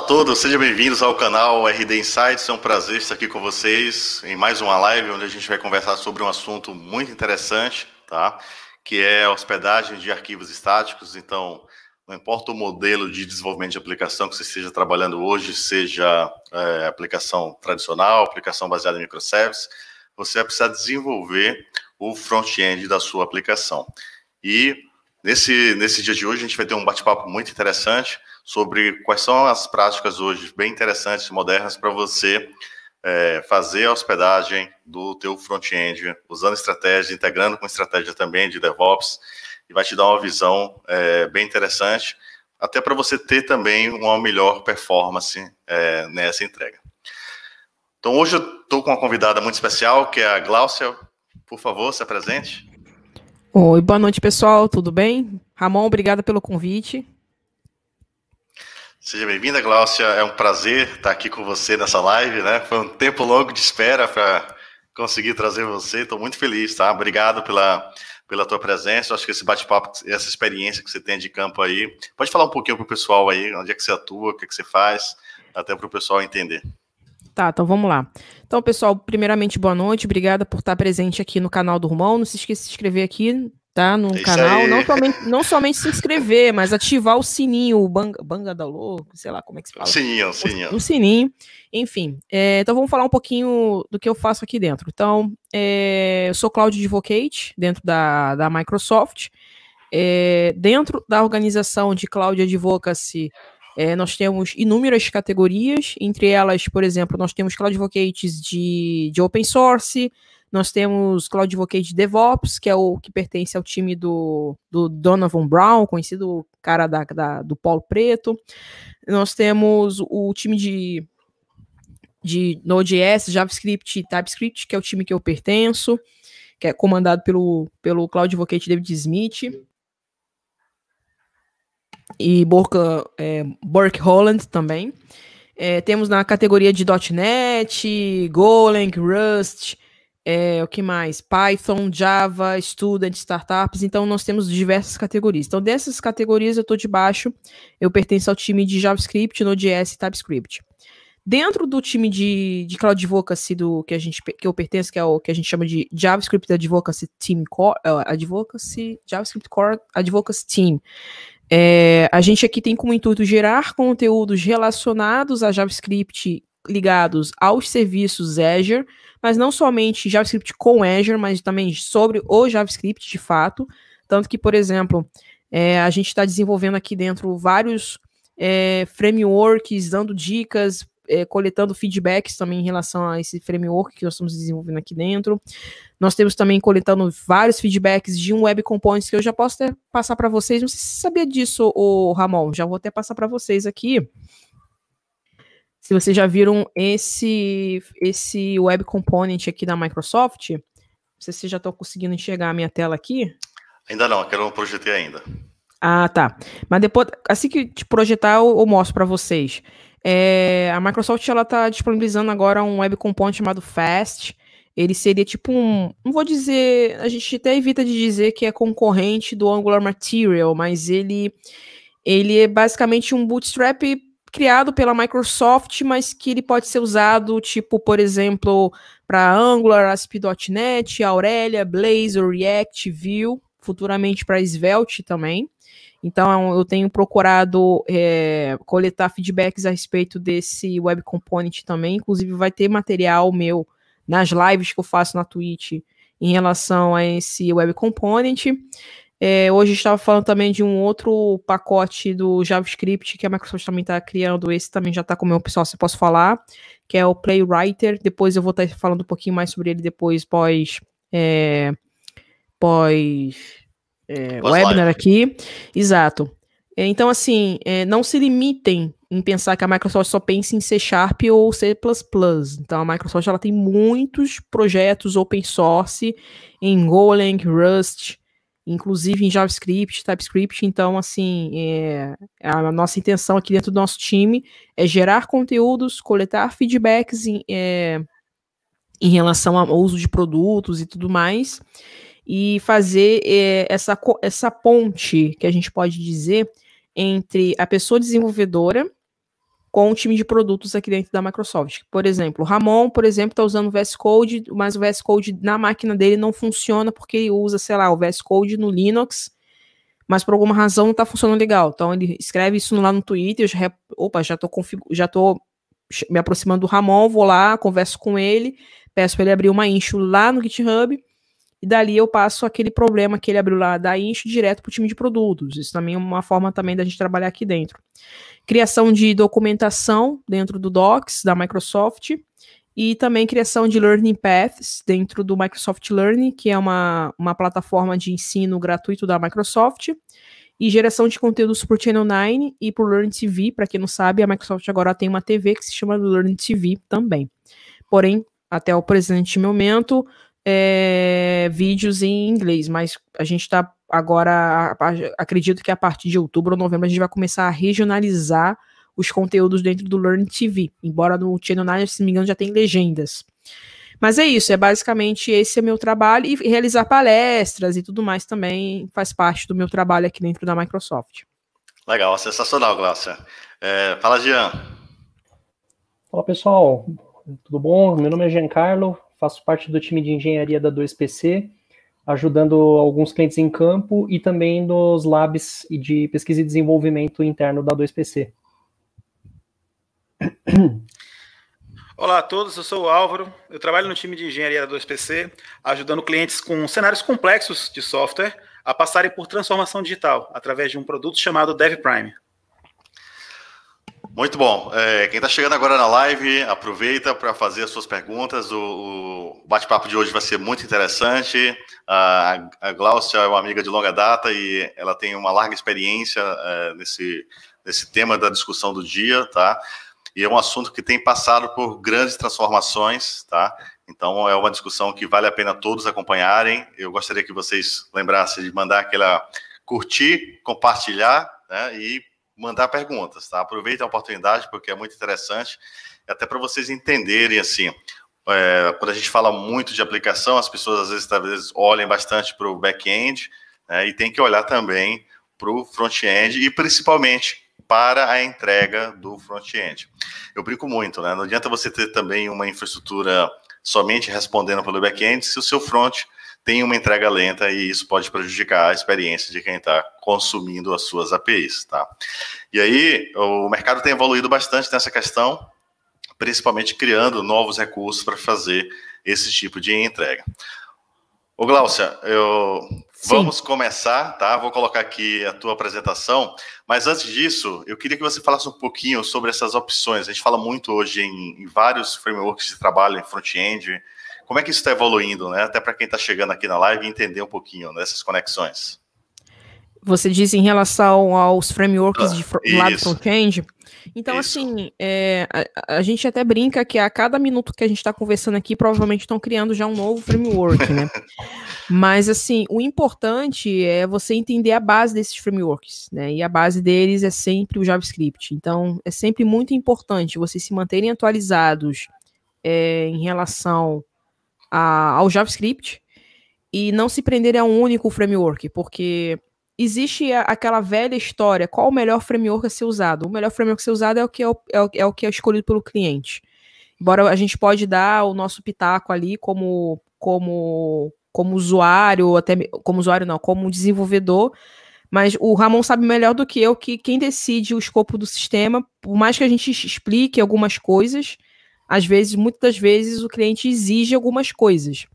a todos, sejam bem-vindos ao canal RD Insights. É um prazer estar aqui com vocês em mais uma live onde a gente vai conversar sobre um assunto muito interessante, tá? Que é hospedagem de arquivos estáticos. Então, não importa o modelo de desenvolvimento de aplicação que você esteja trabalhando hoje, seja é, aplicação tradicional, aplicação baseada em microservices, você vai precisar desenvolver o front-end da sua aplicação. E nesse, nesse dia de hoje a gente vai ter um bate-papo muito interessante sobre quais são as práticas hoje bem interessantes, modernas, para você é, fazer a hospedagem do teu front-end, usando estratégia, integrando com estratégia também de DevOps, e vai te dar uma visão é, bem interessante, até para você ter também uma melhor performance é, nessa entrega. Então, hoje eu estou com uma convidada muito especial, que é a Glaucia. Por favor, se apresente. Oi, boa noite, pessoal. Tudo bem? Ramon, obrigada pelo convite. Seja bem-vinda, Gláucia. É um prazer estar aqui com você nessa live, né? Foi um tempo longo de espera para conseguir trazer você. Estou muito feliz, tá? Obrigado pela, pela tua presença. Eu acho que esse bate-papo, essa experiência que você tem de campo aí, pode falar um pouquinho para o pessoal aí, onde é que você atua, o que é que você faz, até para o pessoal entender. Tá, então vamos lá. Então, pessoal, primeiramente, boa noite. Obrigada por estar presente aqui no canal do Rumão. Não se esqueça de se inscrever aqui tá? No é canal. Não somente, não somente se inscrever, mas ativar o sininho, o banga, banga da louco, sei lá como é que se fala. Sininho, o, sininho. O sininho. Enfim, é, então vamos falar um pouquinho do que eu faço aqui dentro. Então, é, eu sou Cloud Advocate, dentro da, da Microsoft. É, dentro da organização de Cloud Advocacy, é, nós temos inúmeras categorias, entre elas, por exemplo, nós temos Cloud Advocates de, de open source, nós temos Cloud Advocate DevOps, que é o que pertence ao time do, do Donovan Brown, conhecido cara da, da, do paulo Preto. Nós temos o time de, de Node.js, JavaScript e TypeScript, que é o time que eu pertenço, que é comandado pelo, pelo Cloud Advocate David Smith. E Borka, é, Burke Holland também. É, temos na categoria de .NET, Golang, Rust, é, o que mais? Python, Java, Student, Startups. Então, nós temos diversas categorias. Então, dessas categorias, eu estou de baixo. Eu pertenço ao time de JavaScript, Node.js e TypeScript. Dentro do time de, de Cloud Advocacy do, que, a gente, que eu pertenço, que é o que a gente chama de JavaScript Advocacy Team Core, uh, Advocacy, JavaScript Core Advocacy Team. É, a gente aqui tem como intuito gerar conteúdos relacionados a JavaScript ligados aos serviços Azure, mas não somente JavaScript com Azure, mas também sobre o JavaScript de fato. Tanto que, por exemplo, é, a gente está desenvolvendo aqui dentro vários é, frameworks, dando dicas, é, coletando feedbacks também em relação a esse framework que nós estamos desenvolvendo aqui dentro. Nós temos também coletando vários feedbacks de um Web Components que eu já posso até passar para vocês. Não sei se você sabia disso, o Ramon. Já vou até passar para vocês aqui. Se vocês já viram esse, esse Web Component aqui da Microsoft, não sei se vocês já estão conseguindo enxergar a minha tela aqui. Ainda não, aqui eu não projetei ainda. Ah, tá. Mas depois, assim que te projetar, eu, eu mostro para vocês. É, a Microsoft ela está disponibilizando agora um web component chamado Fast. Ele seria tipo um, não vou dizer, a gente até evita de dizer que é concorrente do Angular Material, mas ele ele é basicamente um bootstrap criado pela Microsoft, mas que ele pode ser usado, tipo, por exemplo, para Angular, ASP.NET, Aurelia, Blazor, React, Vue, futuramente para Svelte também. Então, é eu tenho procurado é, coletar feedbacks a respeito desse Web Component também. Inclusive, vai ter material meu nas lives que eu faço na Twitch em relação a esse Web Component. É, hoje estava falando também de um outro pacote do JavaScript que a Microsoft também está criando. Esse também já está com o meu pessoal, se posso falar, que é o Playwriter. Depois eu vou estar tá falando um pouquinho mais sobre ele depois pós é, pós, é, webinar live. aqui. Exato. Então, assim, é, não se limitem em pensar que a Microsoft só pensa em C Sharp ou C++. Então, a Microsoft ela tem muitos projetos open source em Golang, Rust, inclusive em JavaScript, TypeScript. Então, assim, é, a nossa intenção aqui dentro do nosso time é gerar conteúdos, coletar feedbacks em, é, em relação ao uso de produtos e tudo mais, e fazer é, essa, essa ponte que a gente pode dizer entre a pessoa desenvolvedora com o time de produtos aqui dentro da Microsoft. Por exemplo, o Ramon, por exemplo, está usando o VS Code, mas o VS Code na máquina dele não funciona porque ele usa, sei lá, o VS Code no Linux, mas por alguma razão não está funcionando legal. Então ele escreve isso lá no Twitter, já, opa, já estou já tô me aproximando do Ramon, vou lá, converso com ele, peço para ele abrir uma issue lá no GitHub, e dali eu passo aquele problema que ele abriu lá da issue direto para o time de produtos. Isso também é uma forma também da gente trabalhar aqui dentro criação de documentação dentro do Docs da Microsoft e também criação de Learning Paths dentro do Microsoft Learning, que é uma, uma plataforma de ensino gratuito da Microsoft, e geração de conteúdos por Channel 9 e por Learning TV. Para quem não sabe, a Microsoft agora tem uma TV que se chama Learning TV também. Porém, até o presente momento, é, vídeos em inglês, mas a gente está agora, acredito que a partir de outubro ou novembro a gente vai começar a regionalizar os conteúdos dentro do Learn TV, embora no Channel 9, se não me engano, já tem legendas. Mas é isso, é basicamente esse é meu trabalho e realizar palestras e tudo mais também faz parte do meu trabalho aqui dentro da Microsoft. Legal, sensacional, Glaucia. É, fala, Jean. Olá, pessoal. Tudo bom? Meu nome é Giancarlo, faço parte do time de engenharia da 2PC, ajudando alguns clientes em campo e também nos labs de pesquisa e desenvolvimento interno da 2PC. Olá a todos, eu sou o Álvaro. Eu trabalho no time de engenharia da 2PC, ajudando clientes com cenários complexos de software a passarem por transformação digital através de um produto chamado DevPrime. Prime. Muito bom. É, quem está chegando agora na live, aproveita para fazer as suas perguntas. O, o bate-papo de hoje vai ser muito interessante. A, a Glaucia é uma amiga de longa data e ela tem uma larga experiência é, nesse, nesse tema da discussão do dia, tá? E é um assunto que tem passado por grandes transformações, tá? Então é uma discussão que vale a pena todos acompanharem. Eu gostaria que vocês lembrassem de mandar aquela curtir, compartilhar né, e mandar perguntas, tá? Aproveitem a oportunidade, porque é muito interessante, até para vocês entenderem, assim, é, quando a gente fala muito de aplicação, as pessoas às vezes, talvez, olhem bastante para o back-end, né? e tem que olhar também para o front-end, e principalmente para a entrega do front-end. Eu brinco muito, né? Não adianta você ter também uma infraestrutura somente respondendo pelo back-end se o seu front tem uma entrega lenta e isso pode prejudicar a experiência de quem está consumindo as suas APIs, tá? E aí, o mercado tem evoluído bastante nessa questão, principalmente criando novos recursos para fazer esse tipo de entrega. Ô Glaucia, eu vamos começar, tá? Vou colocar aqui a tua apresentação, mas antes disso, eu queria que você falasse um pouquinho sobre essas opções. A gente fala muito hoje em, em vários frameworks de trabalho, em front-end, como é que isso está evoluindo, né? Até para quem está chegando aqui na live entender um pouquinho dessas né, conexões. Você diz em relação aos frameworks ah, de lado front-end? Então, isso. assim, é, a, a, gente até brinca que a cada minuto que a gente está conversando aqui, provavelmente estão criando já um novo framework, né? Mas, assim, o importante é você entender a base desses frameworks, né? E a base deles é sempre o JavaScript. Então, é sempre muito importante vocês se manterem atualizados é, em relação a, ao JavaScript e não se prenderem a um único framework, porque existe a, aquela velha história, qual o melhor framework a ser usado? O melhor framework a ser usado é o que é, o, é, o, é, o que é escolhido pelo cliente. Embora a gente pode dar o nosso pitaco ali como, como, como usuário, até como usuário não, como desenvolvedor, mas o Ramon sabe melhor do que eu que quem decide o escopo do sistema, por mais que a gente explique algumas coisas, às vezes, muitas das vezes, o cliente exige algumas coisas.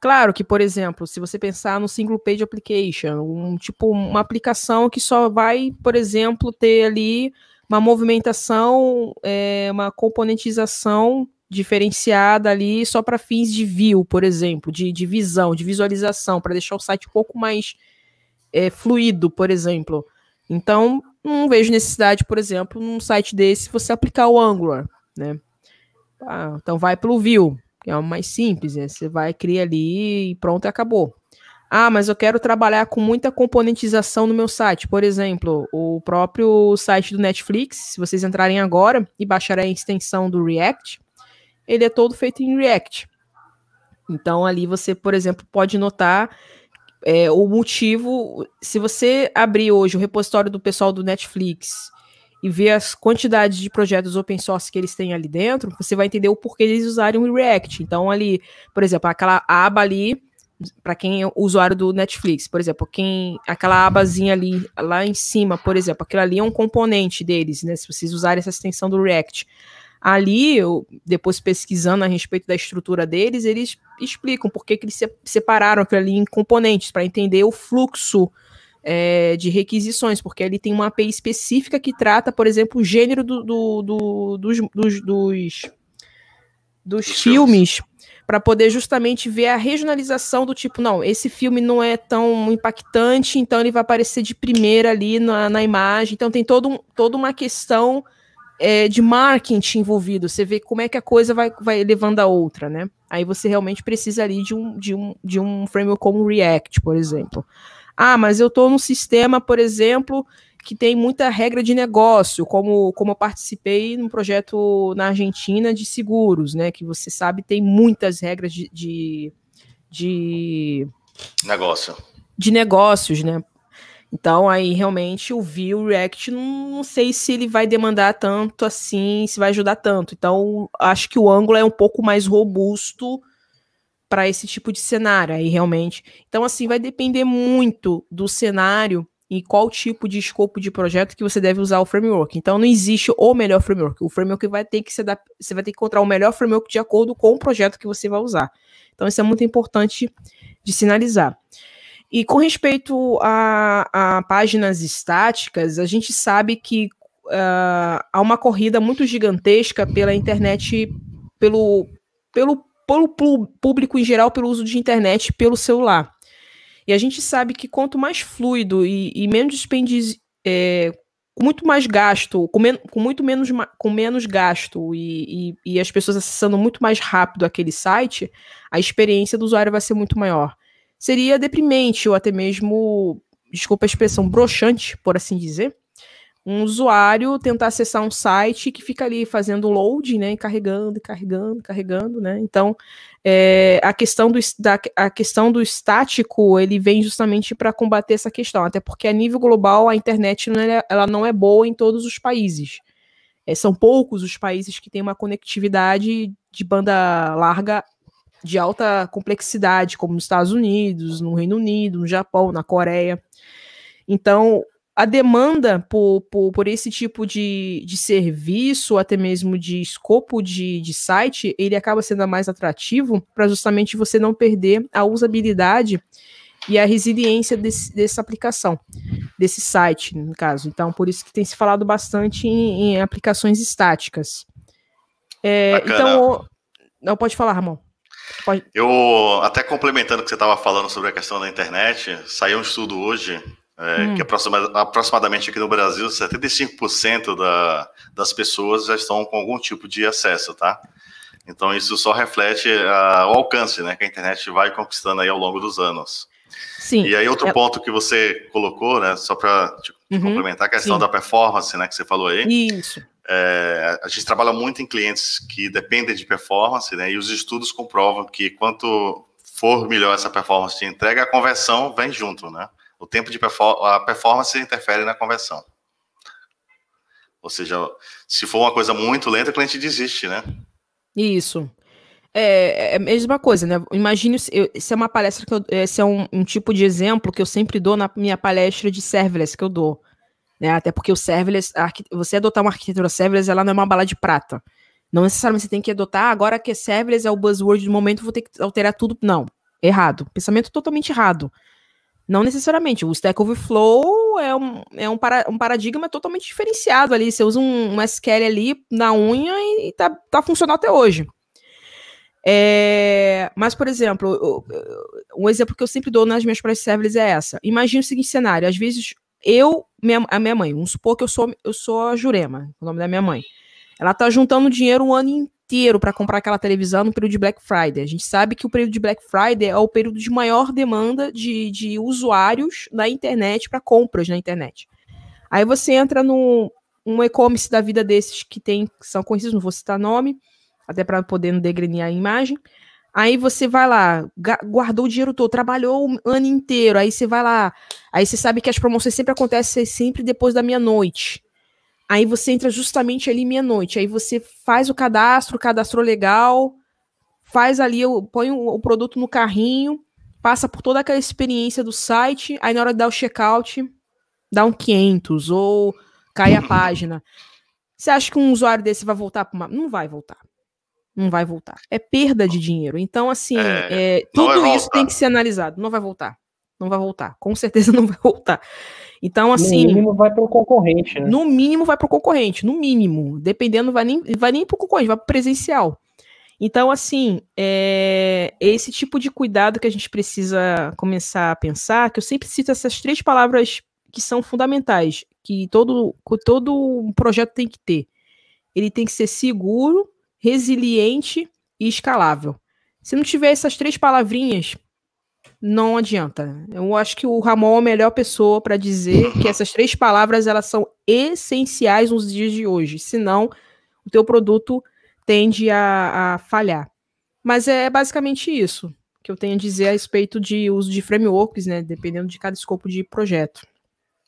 Claro que, por exemplo, se você pensar no single page application, um tipo uma aplicação que só vai, por exemplo, ter ali uma movimentação, é, uma componentização diferenciada ali só para fins de view, por exemplo, de, de visão, de visualização, para deixar o site um pouco mais é, fluido, por exemplo. Então, não vejo necessidade, por exemplo, num site desse você aplicar o Angular, né? Ah, então vai pelo view, que é o mais simples, né? Você vai, cria ali e pronto, acabou. Ah, mas eu quero trabalhar com muita componentização no meu site. Por exemplo, o próprio site do Netflix, se vocês entrarem agora e baixarem a extensão do React, ele é todo feito em React. Então, ali você, por exemplo, pode notar é, o motivo. Se você abrir hoje o repositório do pessoal do Netflix e ver as quantidades de projetos open source que eles têm ali dentro, você vai entender o porquê eles usarem o React. Então, ali, por exemplo, aquela aba ali, para quem é usuário do Netflix, por exemplo, quem aquela abazinha ali lá em cima, por exemplo, aquilo ali é um componente deles, né? Se vocês usarem essa extensão do React. Ali, eu, depois pesquisando a respeito da estrutura deles, eles explicam por que, que eles separaram aquilo ali em componentes, para entender o fluxo é, de requisições, porque ele tem uma API específica que trata, por exemplo, o gênero do, do, do, dos, dos, dos, dos filmes para poder justamente ver a regionalização do tipo, não, esse filme não é tão impactante, então ele vai aparecer de primeira ali na, na imagem. Então tem todo um, toda uma questão é, de marketing envolvido. Você vê como é que a coisa vai, vai levando a outra, né? Aí você realmente precisa ali de um, de um, de um framework como React, por exemplo. Ah, mas eu estou num sistema, por exemplo, que tem muita regra de negócio, como, como eu participei num projeto na Argentina de seguros, né? Que você sabe tem muitas regras de, de, de negócio. De negócios, né? Então, aí realmente o Vue React, não sei se ele vai demandar tanto assim, se vai ajudar tanto. Então, acho que o Angular é um pouco mais robusto para esse tipo de cenário aí realmente. Então assim vai depender muito do cenário e qual tipo de escopo de projeto que você deve usar o framework. Então não existe o melhor framework. O framework vai ter que se adaptar, você vai ter que encontrar o melhor framework de acordo com o projeto que você vai usar. Então isso é muito importante de sinalizar. E com respeito a, a páginas estáticas, a gente sabe que uh, há uma corrida muito gigantesca pela internet, pelo, pelo pelo público em geral, pelo uso de internet, pelo celular. E a gente sabe que quanto mais fluido e, e menos despende é, com muito mais gasto, com, men com muito menos, com menos gasto e, e, e as pessoas acessando muito mais rápido aquele site, a experiência do usuário vai ser muito maior. Seria deprimente ou até mesmo, desculpa a expressão, broxante, por assim dizer, um usuário tentar acessar um site que fica ali fazendo load, né, carregando, carregando, carregando, né? Então, é, a questão do da, a questão do estático ele vem justamente para combater essa questão, até porque a nível global a internet não é, ela não é boa em todos os países. É, são poucos os países que têm uma conectividade de banda larga de alta complexidade, como nos Estados Unidos, no Reino Unido, no Japão, na Coreia. Então, a demanda por, por, por esse tipo de, de serviço, até mesmo de escopo de, de site, ele acaba sendo mais atrativo para justamente você não perder a usabilidade e a resiliência desse, dessa aplicação, desse site, no caso. Então, por isso que tem se falado bastante em, em aplicações estáticas. É, então, não pode falar, Ramon. Pode. Eu, até complementando o que você estava falando sobre a questão da internet, saiu um estudo hoje é, hum. que aproxima, aproximadamente aqui no Brasil 75% da, das pessoas já estão com algum tipo de acesso, tá? Então isso só reflete a, ah, o alcance, né, que a internet vai conquistando aí ao longo dos anos. Sim. E aí outro é... ponto que você colocou, né, só para uhum. complementar a questão Sim. da performance, né, que você falou aí. Isso. É, a gente trabalha muito em clientes que dependem de performance, né, e os estudos comprovam que quanto for melhor essa performance de entrega, a conversão vem junto, né? O tempo de perfor a performance interfere na conversão. Ou seja, se for uma coisa muito lenta, o cliente desiste, né? Isso. É, é, é a mesma coisa, né? Imagine se, eu, se é uma palestra que eu, esse é, é um, um, tipo de exemplo que eu sempre dou na minha palestra de serverless que eu dou, né? Até porque o serverless, você adotar uma arquitetura serverless, ela não é uma bala de prata. Não necessariamente você tem que adotar ah, agora que é serverless é o buzzword do momento, vou ter que alterar tudo. Não, errado. Pensamento totalmente errado. Não necessariamente. O Stack Overflow é um, é um, para, um paradigma totalmente diferenciado ali. Você usa um, um SQL ali na unha e, e tá, tá funcionando até hoje. É, mas, por exemplo, um exemplo que eu sempre dou nas minhas press servers é essa. Imagina o seguinte cenário: às vezes eu, minha, a minha mãe, vamos supor que eu sou, eu sou a Jurema, o nome da minha mãe. Ela tá juntando dinheiro um ano inteiro para comprar aquela televisão no período de Black Friday. A gente sabe que o período de Black Friday é o período de maior demanda de, de usuários na internet para compras na internet. Aí você entra num um e-commerce da vida desses que tem que são conhecidos, não vou citar nome, até para poder não degrenar a imagem. Aí você vai lá, guardou o dinheiro todo, trabalhou o ano inteiro, aí você vai lá, aí você sabe que as promoções sempre acontecem sempre depois da meia-noite. Aí você entra justamente ali meia-noite. Aí você faz o cadastro, cadastrou legal, faz ali, põe o, o produto no carrinho, passa por toda aquela experiência do site. Aí na hora de dar o checkout, dá um 500 ou cai a página. Você acha que um usuário desse vai voltar para uma. Não vai voltar. Não vai voltar. É perda de dinheiro. Então, assim, é, é, tudo isso voltar. tem que ser analisado. Não vai voltar. Não vai voltar. Com certeza não vai voltar. Então, assim. No mínimo vai para o concorrente, né? No mínimo vai para o concorrente, no mínimo. Dependendo, vai nem, vai nem para o concorrente, vai para presencial. Então, assim, é esse tipo de cuidado que a gente precisa começar a pensar, que eu sempre cito essas três palavras que são fundamentais, que todo, todo projeto tem que ter. Ele tem que ser seguro, resiliente e escalável. Se não tiver essas três palavrinhas, não adianta. Eu acho que o Ramon é a melhor pessoa para dizer que essas três palavras elas são essenciais nos dias de hoje, senão o teu produto tende a, a falhar. Mas é basicamente isso que eu tenho a dizer a respeito de uso de frameworks, né, dependendo de cada escopo de projeto.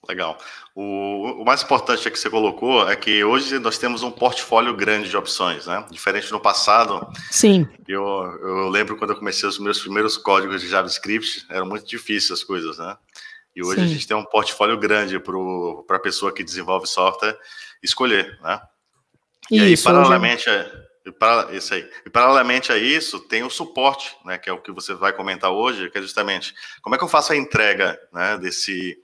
Legal. O, o, mais importante é que você colocou é que hoje nós temos um portfólio grande de opções, né? Diferente do passado. Sim. Eu, eu lembro quando eu comecei os meus primeiros códigos de JavaScript, eram muito difíceis as coisas, né? E hoje Sim. a gente tem um portfólio grande para a pessoa que desenvolve software escolher, né? E isso, aí, paralelamente, e para, isso aí. E paralelamente a isso, tem o suporte, né? Que é o que você vai comentar hoje, que é justamente como é que eu faço a entrega né, desse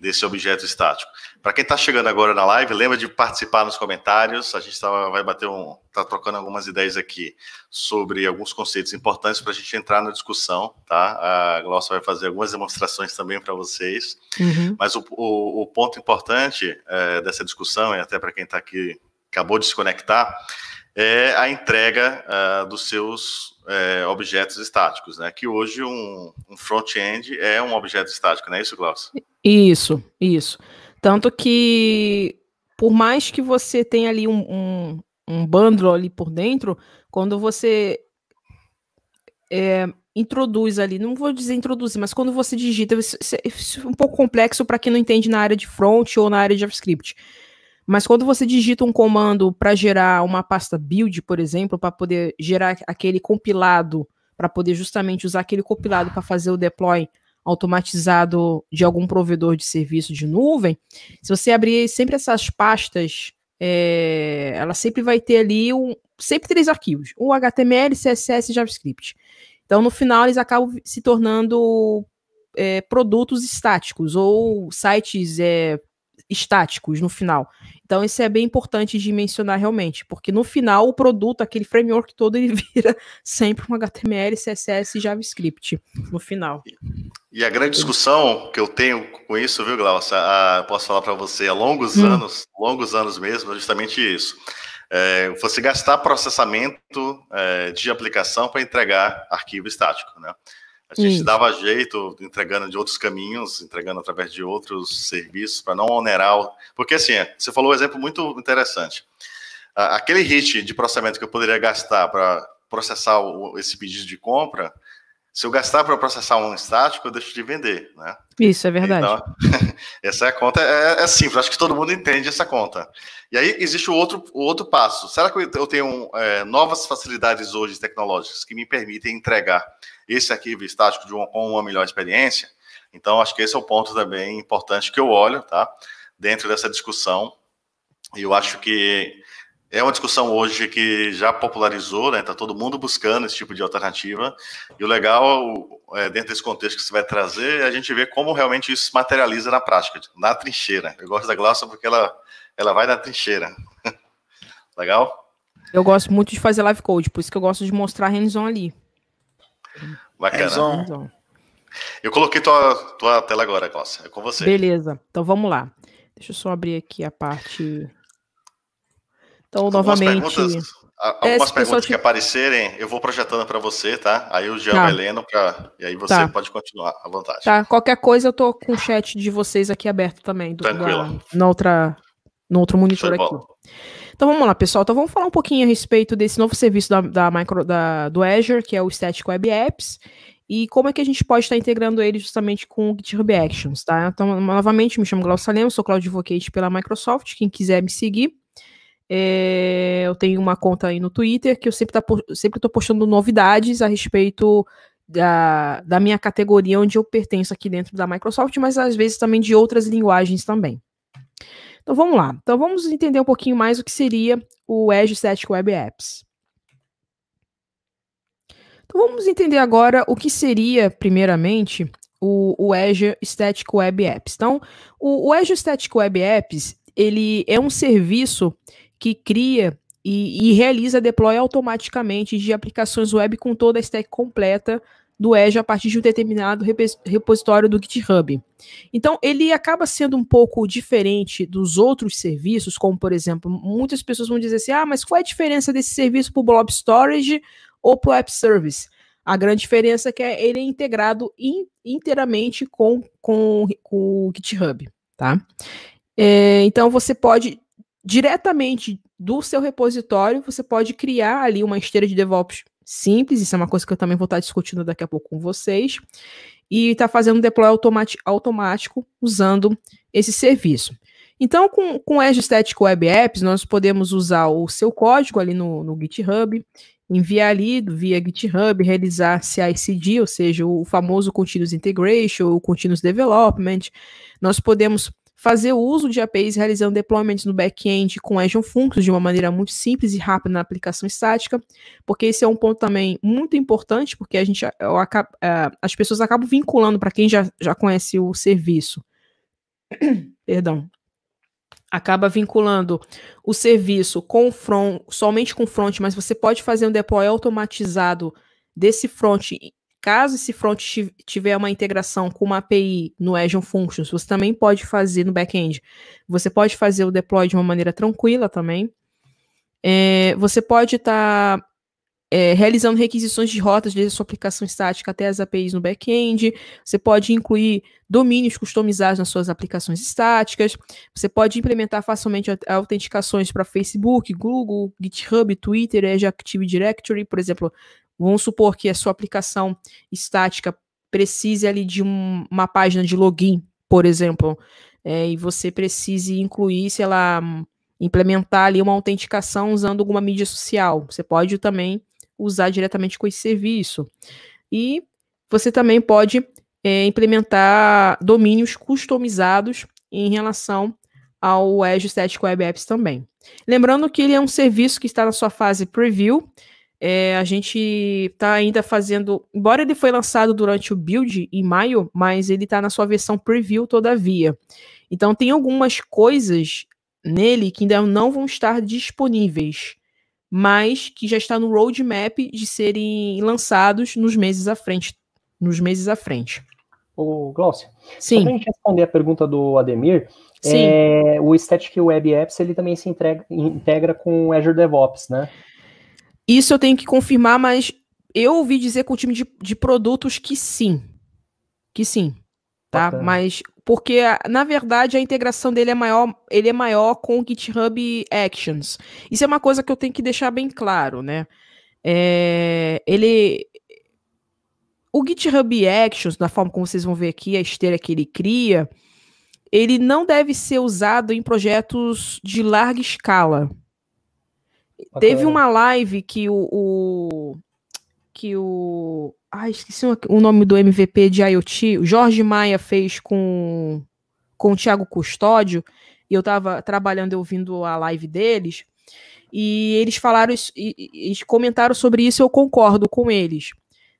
desse objeto estático. Para quem está chegando agora na live, lembra de participar nos comentários. A gente tá, vai bater um, tá trocando algumas ideias aqui sobre alguns conceitos importantes para a gente entrar na discussão, tá? A Glossa vai fazer algumas demonstrações também para vocês. Uhum. Mas o, o, o, ponto importante é, dessa discussão e até para quem está aqui acabou de se conectar é a entrega uh, dos seus uh, objetos estáticos, né? Que hoje um, um front-end é um objeto estático, não é isso, Klaus? Isso, isso. Tanto que por mais que você tenha ali um, um, um bundle ali por dentro, quando você é, introduz ali, não vou dizer introduzir, mas quando você digita, isso, isso é um pouco complexo para quem não entende na área de front ou na área de JavaScript. Mas quando você digita um comando para gerar uma pasta build, por exemplo, para poder gerar aquele compilado, para poder justamente usar aquele compilado para fazer o deploy automatizado de algum provedor de serviço de nuvem, se você abrir sempre essas pastas, é, ela sempre vai ter ali um, sempre três arquivos: o HTML, CSS e JavaScript. Então, no final, eles acabam se tornando é, produtos estáticos ou sites é, estáticos no final. Então isso é bem importante de mencionar realmente, porque no final o produto, aquele framework todo, ele vira sempre um HTML, CSS e JavaScript no final. E a grande discussão que eu tenho com isso, viu, Glaucia? A, posso falar para você, há longos hum. anos, longos anos mesmo, é justamente isso. É, você gastar processamento é, de aplicação para entregar arquivo estático, né? A gente Isso. dava jeito entregando de outros caminhos, entregando através de outros serviços, para não onerar. O... Porque, assim, você falou um exemplo muito interessante. Aquele hit de processamento que eu poderia gastar para processar esse pedido de compra, se eu gastar para processar um estático, eu deixo de vender, né? Isso, é verdade. Então, essa é a conta é, é, simples, acho que todo mundo entende essa conta. E aí existe o outro, o outro passo. Será que eu tenho é, novas facilidades hoje tecnológicas que me permitem entregar esse arquivo estático de um, com uma melhor experiência. Então, acho que esse é o ponto também importante que eu olho, tá? Dentro dessa discussão. E eu acho que é uma discussão hoje que já popularizou, né? Tá todo mundo buscando esse tipo de alternativa. E o legal, é, dentro desse contexto que você vai trazer, é a gente ver como realmente isso se materializa na prática, na trincheira. Eu gosto da Glaucia porque ela, ela vai na trincheira. legal? Eu gosto muito de fazer live code, por isso que eu gosto de mostrar hands-on ali. Bacana. Hands -on. Eu coloquei tua, tua tela agora, Glaucia. É com você. Beleza, então vamos lá. Deixa eu só abrir aqui a parte. Então, algumas novamente. Perguntas, é, algumas perguntas que aparecerem, eu vou projetando para você, tá? Aí o Jean tá. lendo, pra... e aí você tá. pode continuar à vontade. Tá, qualquer coisa eu tô com o chat de vocês aqui aberto também. Do, Tranquilo. Da, na outra, no outro monitor aqui. Então vamos lá, pessoal. Então vamos falar um pouquinho a respeito desse novo serviço da, da micro, da, do Azure, que é o Static Web Apps, e como é que a gente pode estar integrando ele justamente com o GitHub Actions, tá? Então, novamente, me chamo Glaucia Lemos, sou Cloud Advocate pela Microsoft. Quem quiser me seguir, é, eu tenho uma conta aí no Twitter que eu sempre tá, estou postando novidades a respeito da, da minha categoria onde eu pertenço aqui dentro da Microsoft, mas às vezes também de outras linguagens também. Então vamos lá. Então vamos entender um pouquinho mais o que seria o Edge Static Web Apps. Então vamos entender agora o que seria, primeiramente, o, o Azure Static Web Apps. Então, o, o Azure Static Web Apps, ele é um serviço que cria e, e realiza deploy automaticamente de aplicações web com toda a stack completa do Azure a partir de um determinado repositório do GitHub. Então, ele acaba sendo um pouco diferente dos outros serviços, como, por exemplo, muitas pessoas vão dizer assim, ah, mas qual é a diferença desse serviço para o Blob Storage ou para o App Service? A grande diferença é que é, ele é integrado in, inteiramente com, com, com, o GitHub, tá? É, então, você pode diretamente do seu repositório, você pode criar ali uma esteira de DevOps simples, isso é uma coisa que eu também vou estar discutindo daqui a pouco com vocês, e está fazendo um deploy automático usando esse serviço. Então, com, com o Azure Static Web Apps, nós podemos usar o seu código ali no, no GitHub, enviar ali via GitHub, realizar CI/CD, ou seja, o famoso Continuous Integration, o Continuous Development. Nós podemos fazer o uso de APIs realizando deployments no back-end com Azure Functions de uma maneira muito simples e rápida na aplicação estática, porque esse é um ponto também muito importante, porque a gente, é, as pessoas acabam vinculando para quem já, já conhece o serviço. Perdão. Acaba vinculando o serviço com front, somente com front, mas você pode fazer um deploy automatizado desse front Caso esse front tiver uma integração com uma API no Azure Functions, você também pode fazer no back-end. Você pode fazer o deploy de uma maneira tranquila também. É, você pode estar tá, é, realizando requisições de rotas desde a sua aplicação estática até as APIs no back-end. Você pode incluir domínios customizados nas suas aplicações estáticas. Você pode implementar facilmente autenticações para Facebook, Google, GitHub, Twitter, Azure Active Directory, por exemplo, Vamos supor que a sua aplicação estática precise ali de um, uma página de login, por exemplo, é, e você precise incluir, sei lá, implementar ali uma autenticação usando alguma mídia social. Você pode também usar diretamente com esse serviço. E você também pode é, implementar domínios customizados em relação ao Azure Static Web Apps também. Lembrando que ele é um serviço que está na sua fase preview, é, a gente tá ainda fazendo. Embora ele foi lançado durante o build em maio, mas ele tá na sua versão preview todavia. Então tem algumas coisas nele que ainda não vão estar disponíveis, mas que já está no roadmap de serem lançados nos meses à frente. Nos meses à frente. O Glaucio. Sim. Para a gente responder a pergunta do Ademir, Sim. É, o Static Web Apps ele também se entrega, integra com o Azure DevOps, né? Isso eu tenho que confirmar, mas eu ouvi dizer com o time de, de produtos que sim. Que sim. Tá? Bacana. Mas porque na verdade a integração dele é maior, ele é maior com o GitHub Actions. Isso é uma coisa que eu tenho que deixar bem claro, né? É, ele o GitHub Actions, da forma como vocês vão ver aqui, a esteira que ele cria, ele não deve ser usado em projetos de larga escala, Bacana. Teve uma live que o, o que o ai, esqueci o nome do MVP de IoT, o Jorge Maia fez com com o Thiago Custódio, e eu estava trabalhando e ouvindo a live deles, e eles falaram isso, e, eles comentaram sobre isso, eu concordo com eles,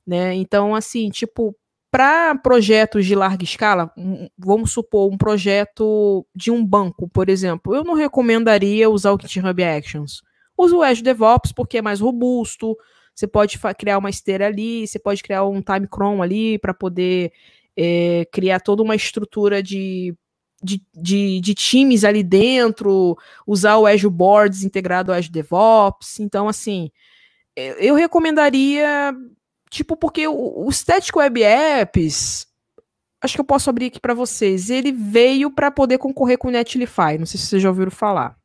né? Então, assim, tipo, para projetos de larga escala, vamos supor um projeto de um banco, por exemplo, eu não recomendaria usar o GitHub Actions. Usa o Azure DevOps porque é mais robusto, você pode criar uma esteira ali, você pode criar um time cron ali para poder é, criar toda uma estrutura de de, de, de, times ali dentro, usar o Azure Boards integrado ao Azure DevOps. Então, assim, é, eu recomendaria, tipo, porque o, o Static Web Apps, acho que eu posso abrir aqui para vocês, ele veio para poder concorrer com o Netlify, não sei se vocês já ouviram falar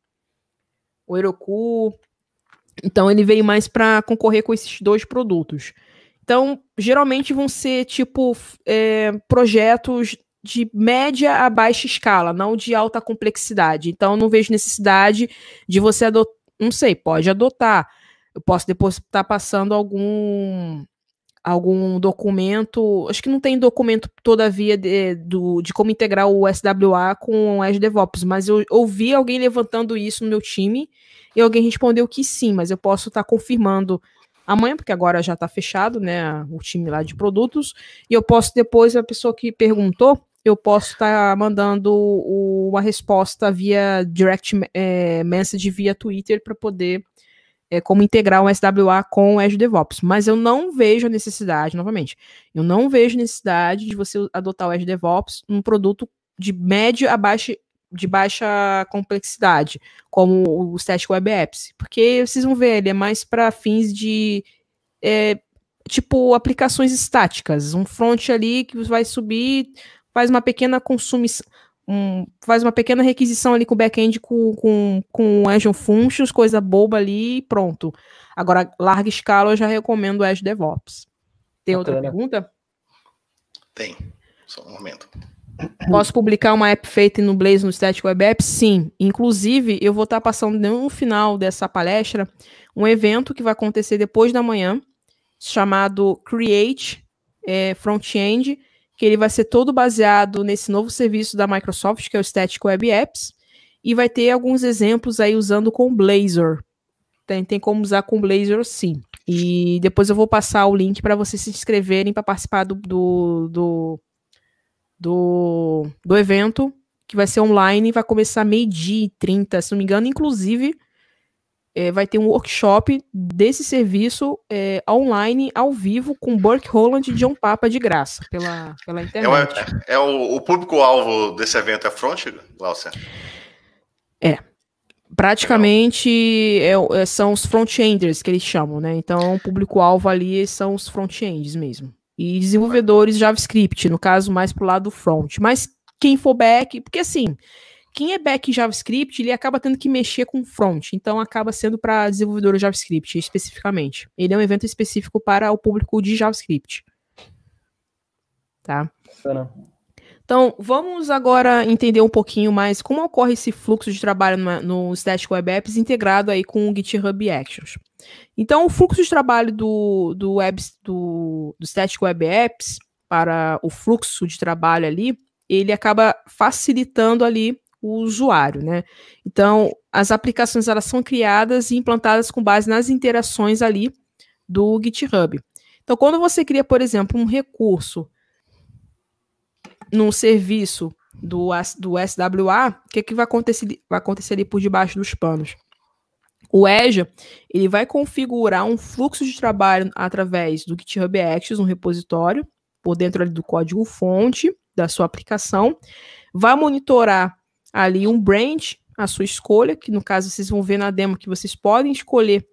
o Heroku. Então ele veio mais para concorrer com esses dois produtos. Então, geralmente vão ser tipo é, projetos de média a baixa escala, não de alta complexidade. Então, não vejo necessidade de você adotar, não sei, pode adotar. Eu posso depois estar tá passando algum algum documento. Acho que não tem documento todavia de, do, de como integrar o SWA com o Azure DevOps, mas eu ouvi alguém levantando isso no meu time e alguém respondeu que sim, mas eu posso estar tá confirmando amanhã, porque agora já está fechado, né, o time lá de produtos, e eu posso depois a pessoa que perguntou eu posso estar tá mandando uma resposta via direct é, message via Twitter para poder é, como integrar um SWA com o Azure DevOps. Mas eu não vejo a necessidade, novamente, eu não vejo necessidade de você adotar o Azure DevOps num produto de médio a baixa, de baixa complexidade, como o Static Web Apps. Porque vocês vão ver, ele é mais para fins de. É, tipo aplicações estáticas, um front ali que vai subir, faz uma pequena consumição um, faz uma pequena requisição ali com o back-end com, com, com o Azure Functions, coisa boba ali e pronto. Agora, larga escala, eu já recomendo o Azure DevOps. Tem Bacana. outra pergunta? Tem. Só um momento. Posso publicar uma app feita no Blaze no Static Web Apps? Sim. Inclusive, eu vou estar passando no final dessa palestra um evento que vai acontecer depois da manhã, chamado Create é, eh, Front-End, que ele vai ser todo baseado nesse novo serviço da Microsoft, que é o Static Web Apps, e vai ter alguns exemplos aí usando com Blazor. Tem, tem como usar com Blazor, sim. E depois eu vou passar o link para vocês se inscreverem para participar do, do, do, do, do evento, que vai ser online, e vai começar meio-dia e 30, se não me engano. Inclusive, é, vai ter um workshop desse serviço é, online, ao vivo, com Burke Holland e John Papa de graça, pela, pela é internet. É, uma, é o, o público-alvo desse evento é front, Glaucia? É. Praticamente é é, são os front-enders que eles chamam, né? Então, o público-alvo ali são os front-ends mesmo. E desenvolvedores JavaScript, no caso, mais pro lado front. Mas quem for back, porque assim, quem é back em JavaScript, ele acaba tendo que mexer com front, então acaba sendo para desenvolvedor JavaScript especificamente. Ele é um evento específico para o público de JavaScript. Tá? Bacana. Então, vamos agora entender um pouquinho mais como ocorre esse fluxo de trabalho no, Static Web Apps integrado aí com o GitHub Actions. Então, o fluxo de trabalho do, do, web, do, do Static Web Apps para o fluxo de trabalho ali, ele acaba facilitando ali o usuário, né? Então, as aplicações elas são criadas e implantadas com base nas interações ali do GitHub. Então, quando você cria, por exemplo, um recurso num serviço do, do SWA, o que, é que vai, acontecer, vai acontecer ali por debaixo dos panos? O EJA, ele vai configurar um fluxo de trabalho através do GitHub Actions, um repositório, por dentro ali do código fonte da sua aplicação, vai monitorar ali um brand a sua escolha, que no caso vocês vão ver na demo que vocês podem escolher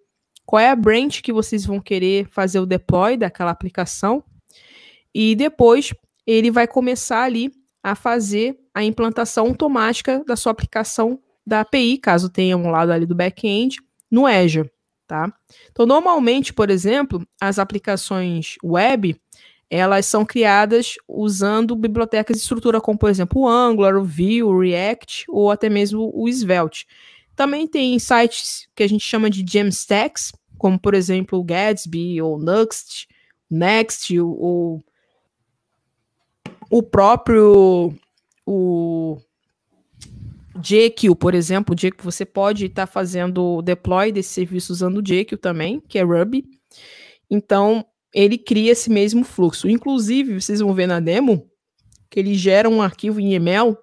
qual é a branch que vocês vão querer fazer o deploy daquela aplicação. E depois ele vai começar ali a fazer a implantação automática da sua aplicação da API, caso tenha um lado ali do back-end, no Azure, tá? Então, normalmente, por exemplo, as aplicações web, elas são criadas usando bibliotecas de estrutura como, por exemplo, o Angular, o Vue, o React ou até mesmo o Svelte. Também tem sites que a gente chama de Gemstacks, como, por exemplo, o Gatsby ou Nuxt, Next, ou o próprio o JQ, por exemplo, JQ, você pode estar tá fazendo o deploy desse serviço usando o Jekyll também, que é Ruby. Então, ele cria esse mesmo fluxo. Inclusive, vocês vão ver na demo que ele gera um arquivo em YAML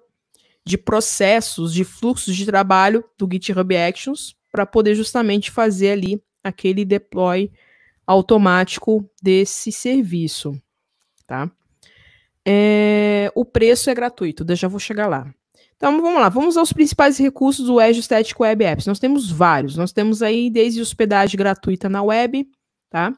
de processos, de fluxos de trabalho do GitHub Actions para poder justamente fazer ali aquele deploy automático desse serviço, tá? É, o preço é gratuito, já vou chegar lá. Então vamos lá, vamos aos principais recursos do Azure Static Web Apps. Nós temos vários, nós temos aí desde hospedagem gratuita na web, tá?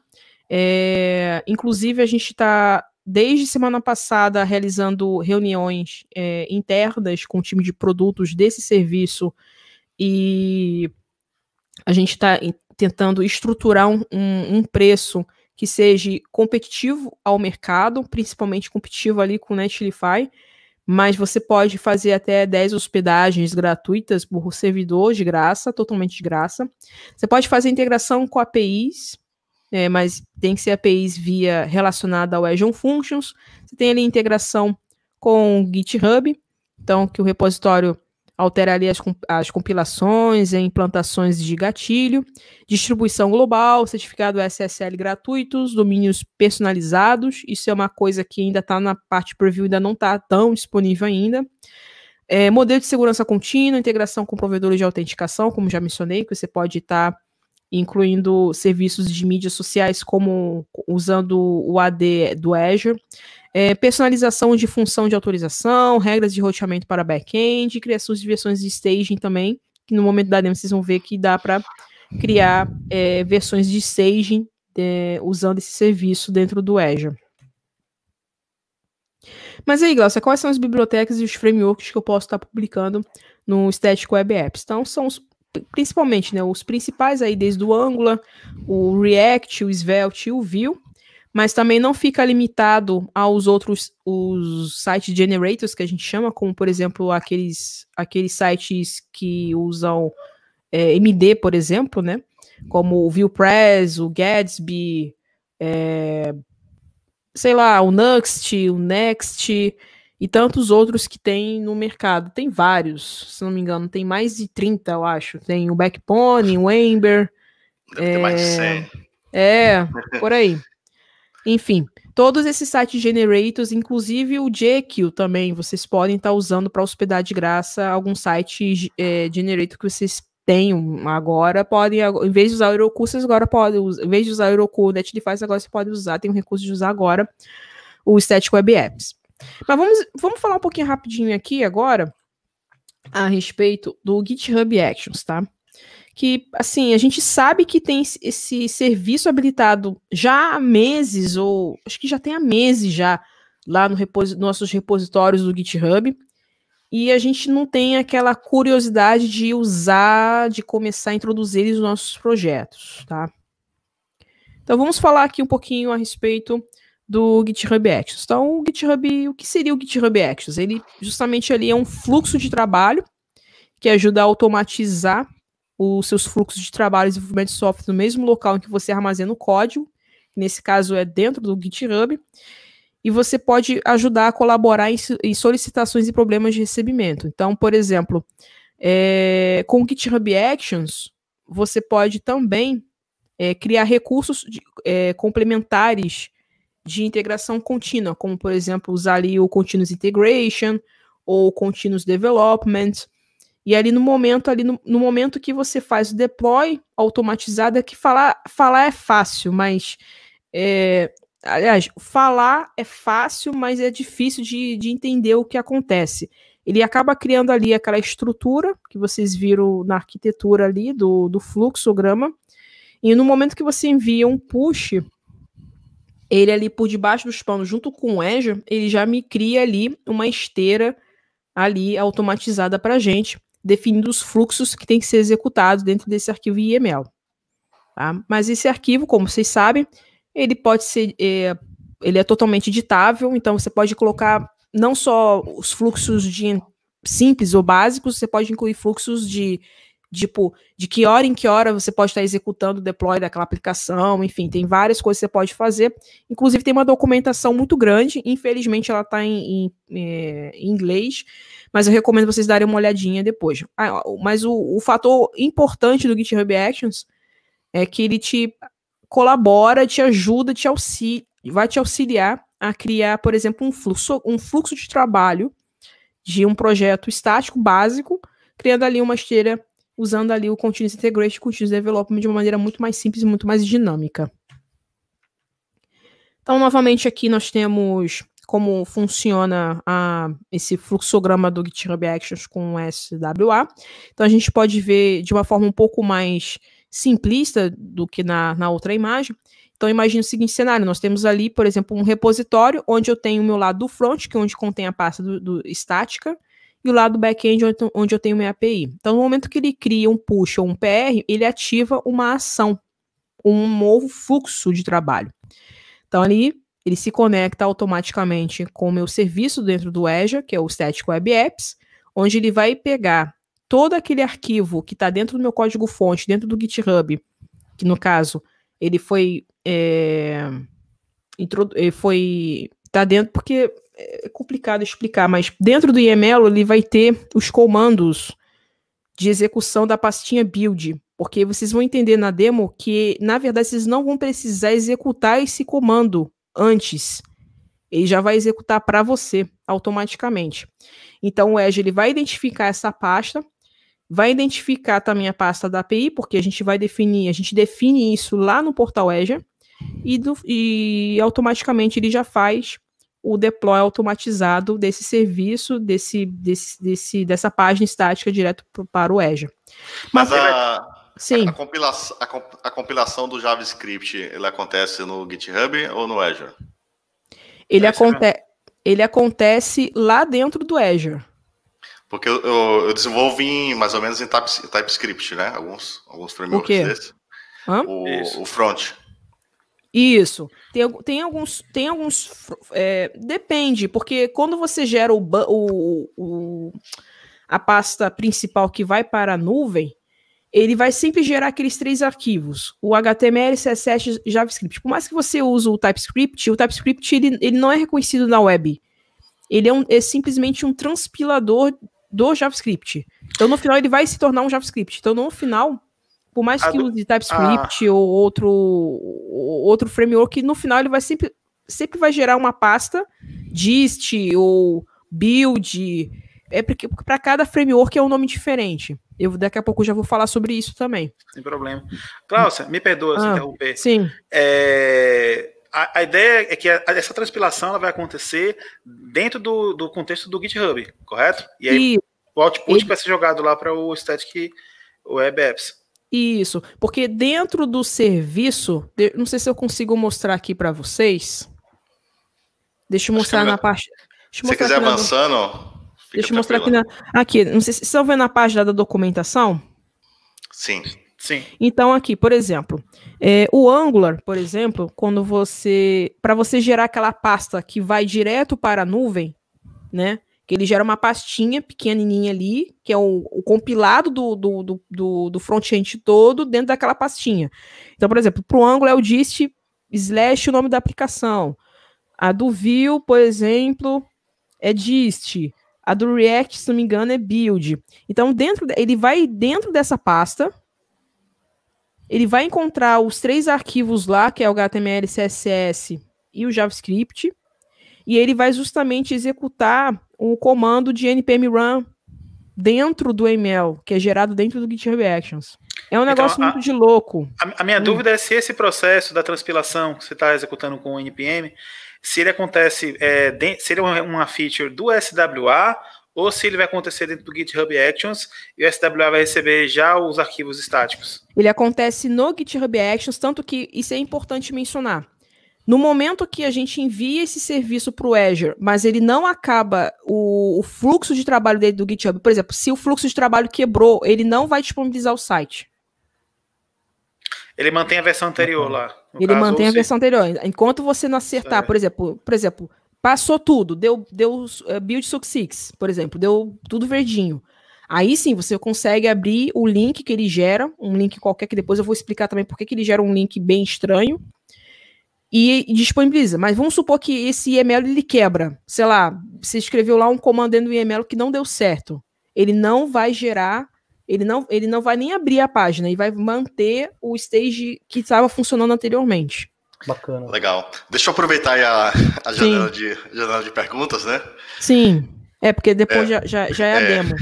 É, inclusive, a gente está, desde semana passada, realizando reuniões é, internas com o time de produtos desse serviço e a gente está tentando estruturar um, um, preço que seja competitivo ao mercado, principalmente competitivo ali com o Netlify, mas você pode fazer até 10 hospedagens gratuitas por servidor de graça, totalmente de graça. Você pode fazer integração com APIs, é, mas tem que ser APIs via relacionada ao Azure Functions. Você tem ali integração com GitHub, então que o repositório altera ali as, as compilações e implantações de gatilho, distribuição global, certificado SSL gratuitos, domínios personalizados, isso é uma coisa que ainda está na parte preview, ainda não está tão disponível ainda. É, modelo de segurança contínua, integração com provedores de autenticação, como já mencionei, que você pode estar tá incluindo serviços de mídias sociais como usando o AD do Azure, é, personalização de função de autorização, regras de roteamento para back-end, criações de versões de staging também, que no momento da demo vocês vão ver que dá para criar é, versões de staging é, usando esse serviço dentro do Azure. Mas aí, Glaucia, quais são as bibliotecas e os frameworks que eu posso estar publicando no Static Web Apps? Então, são os principalmente, né, os principais aí, desde o Angular, o React, o Svelte e o Vue, mas também não fica limitado aos outros os site generators que a gente chama, como por exemplo aqueles, aqueles sites que usam é, MD, por exemplo, né, como o Vuepress, o Gatsby, é, sei lá, o Nuxt, o Next, e tantos outros que tem no mercado. Tem vários, se não me engano, tem mais de 30, eu acho. Tem o Backbone, o Ember. Deve é... ter mais de 100. É, é, por aí. Enfim, todos esses sites generators, inclusive o jekyll também, vocês podem estar tá usando para hospedar de graça algum site é, generator que vocês tenham agora, podem, em vez de usar o Heroku, vocês agora podem, em vez de usar o Heroku, o Netlify, agora você pode usar, tem um recurso de usar agora o Static Web Apps. Mas vamos, vamos falar um pouquinho rapidinho aqui agora a respeito do GitHub Actions, tá? Que, assim, a gente sabe que tem esse serviço habilitado já há meses, ou acho que já tem há meses já, lá no repos nossos repositórios do GitHub. E a gente não tem aquela curiosidade de usar, de começar a introduzir eles nos nossos projetos, tá? Então vamos falar aqui um pouquinho a respeito do GitHub Actions. Então, o GitHub, o que seria o GitHub Actions? Ele justamente ali é um fluxo de trabalho que ajuda a automatizar os seus fluxos de trabalho e desenvolvimento de software no mesmo local em que você armazena o código, nesse caso é dentro do GitHub, e você pode ajudar a colaborar em, solicitações e problemas de recebimento. Então, por exemplo, é, com o GitHub Actions, você pode também é, criar recursos de, é, complementares de integração contínua, como por exemplo usar ali o Continuous Integration ou Continuous Development. E ali no momento, ali no, no momento que você faz o deploy automatizado, é que falar, falar é fácil, mas é, aliás, falar é fácil, mas é difícil de, de entender o que acontece. Ele acaba criando ali aquela estrutura que vocês viram na arquitetura ali do, do fluxograma. E no momento que você envia um push ele ali por debaixo dos panos, junto com o Azure, ele já me cria ali uma esteira ali automatizada para a gente, definindo os fluxos que tem que ser executados dentro desse arquivo YAML. Tá? Mas esse arquivo, como vocês sabem, ele pode ser, é, ele é totalmente editável, então você pode colocar não só os fluxos de simples ou básicos, você pode incluir fluxos de tipo, de que hora em que hora você pode estar executando o deploy daquela aplicação, enfim, tem várias coisas que você pode fazer. Inclusive, tem uma documentação muito grande, infelizmente ela está em, em, é, em, inglês, mas eu recomendo vocês darem uma olhadinha depois. Ah, mas o, o fator importante do GitHub Actions é que ele te colabora, te ajuda, te auxilia, vai te auxiliar a criar, por exemplo, um fluxo, um fluxo de trabalho de um projeto estático básico, criando ali uma esteira usando ali o Continuous Integration e Continuous Development de uma maneira muito mais simples e muito mais dinâmica. Então, novamente, aqui nós temos como funciona a, esse fluxograma do GitHub Actions com SWA. Então, a gente pode ver de uma forma um pouco mais simplista do que na, na outra imagem. Então, imagine o seguinte cenário: nós temos ali, por exemplo, um repositório onde eu tenho o meu lado do front, que é onde contém a pasta do, do estática, e o lado back-end onde eu tenho minha API. Então, no momento que ele cria um push ou um PR, ele ativa uma ação, um novo fluxo de trabalho. Então, ali ele se conecta automaticamente com o meu serviço dentro do Azure, que é o Static Web Apps, onde ele vai pegar todo aquele arquivo que está dentro do meu código-fonte, dentro do GitHub, que no caso ele foi é, foi tá dentro porque é complicado explicar, mas dentro do YAML ele vai ter os comandos de execução da pastinha build, porque vocês vão entender na demo que, na verdade, vocês não vão precisar executar esse comando antes. Ele já vai executar para você automaticamente. Então o Edge ele vai identificar essa pasta, vai identificar também a pasta da API, porque a gente vai definir, a gente define isso lá no portal Edge e, do, e automaticamente ele já faz o deploy automatizado desse serviço, desse, desse, desse dessa página estática direto para o Azure. Mas, a, vai... Sim. A, a, compilação, a, compilação do JavaScript ele acontece no GitHub ou no Azure? Ele, é aconte ele acontece lá dentro do Azure. Porque eu, eu, eu desenvolvo em, mais ou menos em TypeScript, né? Alguns, alguns frameworks o desses. O, o front. Isso. Tem, tem alguns. Tem alguns é, depende, porque quando você gera o, o, o, a pasta principal que vai para a nuvem, ele vai sempre gerar aqueles três arquivos: o HTML, CSS e JavaScript. Por mais que você use o TypeScript, o TypeScript ele, ele não é reconhecido na web. Ele é, um, é simplesmente um transpilador do JavaScript. Então, no final, ele vai se tornar um JavaScript. Então, no final, por mais ah, que use TypeScript ah. ou outro, outro framework, no final ele vai sempre, sempre vai gerar uma pasta dist ou build. É porque para cada framework é um nome diferente. Eu daqui a pouco já vou falar sobre isso também. Sem problema. Cláudia, me perdoa se ah, interromper. Sim. É, a, a, ideia é que a, essa transpilação ela vai acontecer dentro do, do contexto do GitHub, correto? E aí e, o output vai ser jogado lá para o Static Web Apps. Isso, porque dentro do serviço, não sei se eu consigo mostrar aqui para vocês. Deixa eu mostrar na parte. Se você quiser avançando, do... Deixa eu mostrar aqui na. Aqui, não sei se vocês estão vendo a página da documentação. Sim. Sim. Então, aqui, por exemplo, é, o Angular, por exemplo, quando você. Para você gerar aquela pasta que vai direto para a nuvem, né? que ele gera uma pastinha pequenininha ali, que é o, o compilado do, do, do, do front-end todo dentro daquela pastinha. Então, por exemplo, para o Angular eu disse slash o nome da aplicação. A do Vue, por exemplo, é dist. A do React, se não me engano, é build. Então, dentro ele vai dentro dessa pasta, ele vai encontrar os três arquivos lá, que é o HTML, CSS e o JavaScript, e ele vai justamente executar um comando de npm run dentro do ML, que é gerado dentro do GitHub Actions. É um então, negócio então, a, muito de louco. A, a minha hum. dúvida é se esse processo da transpilação que você está executando com o npm, se ele acontece, é, de, se ele é uma feature do SWA ou se ele vai acontecer dentro do GitHub Actions e o SWA vai receber já os arquivos estáticos. Ele acontece no GitHub Actions, tanto que isso é importante mencionar. No momento que a gente envia esse serviço para o Azure, mas ele não acaba o, o, fluxo de trabalho dele do GitHub, por exemplo, se o fluxo de trabalho quebrou, ele não vai disponibilizar o site. Ele mantém a versão anterior lá. Ele caso, mantém a sim. versão anterior. Enquanto você não acertar, é. por exemplo, por exemplo, passou tudo, deu, deu uh, build success, por exemplo, deu tudo verdinho. Aí sim, você consegue abrir o link que ele gera, um link qualquer que depois eu vou explicar também por que ele gera um link bem estranho, e, disponibiliza. Mas vamos supor que esse IML ele quebra. Sei lá, você escreveu lá um comando dentro do IML que não deu certo. Ele não vai gerar, ele não, ele não vai nem abrir a página e vai manter o stage que estava funcionando anteriormente. Bacana. Legal. Deixa eu aproveitar a, a janela, de, janela de perguntas, né? Sim. É, porque depois é, já, já, já, é a é. demo.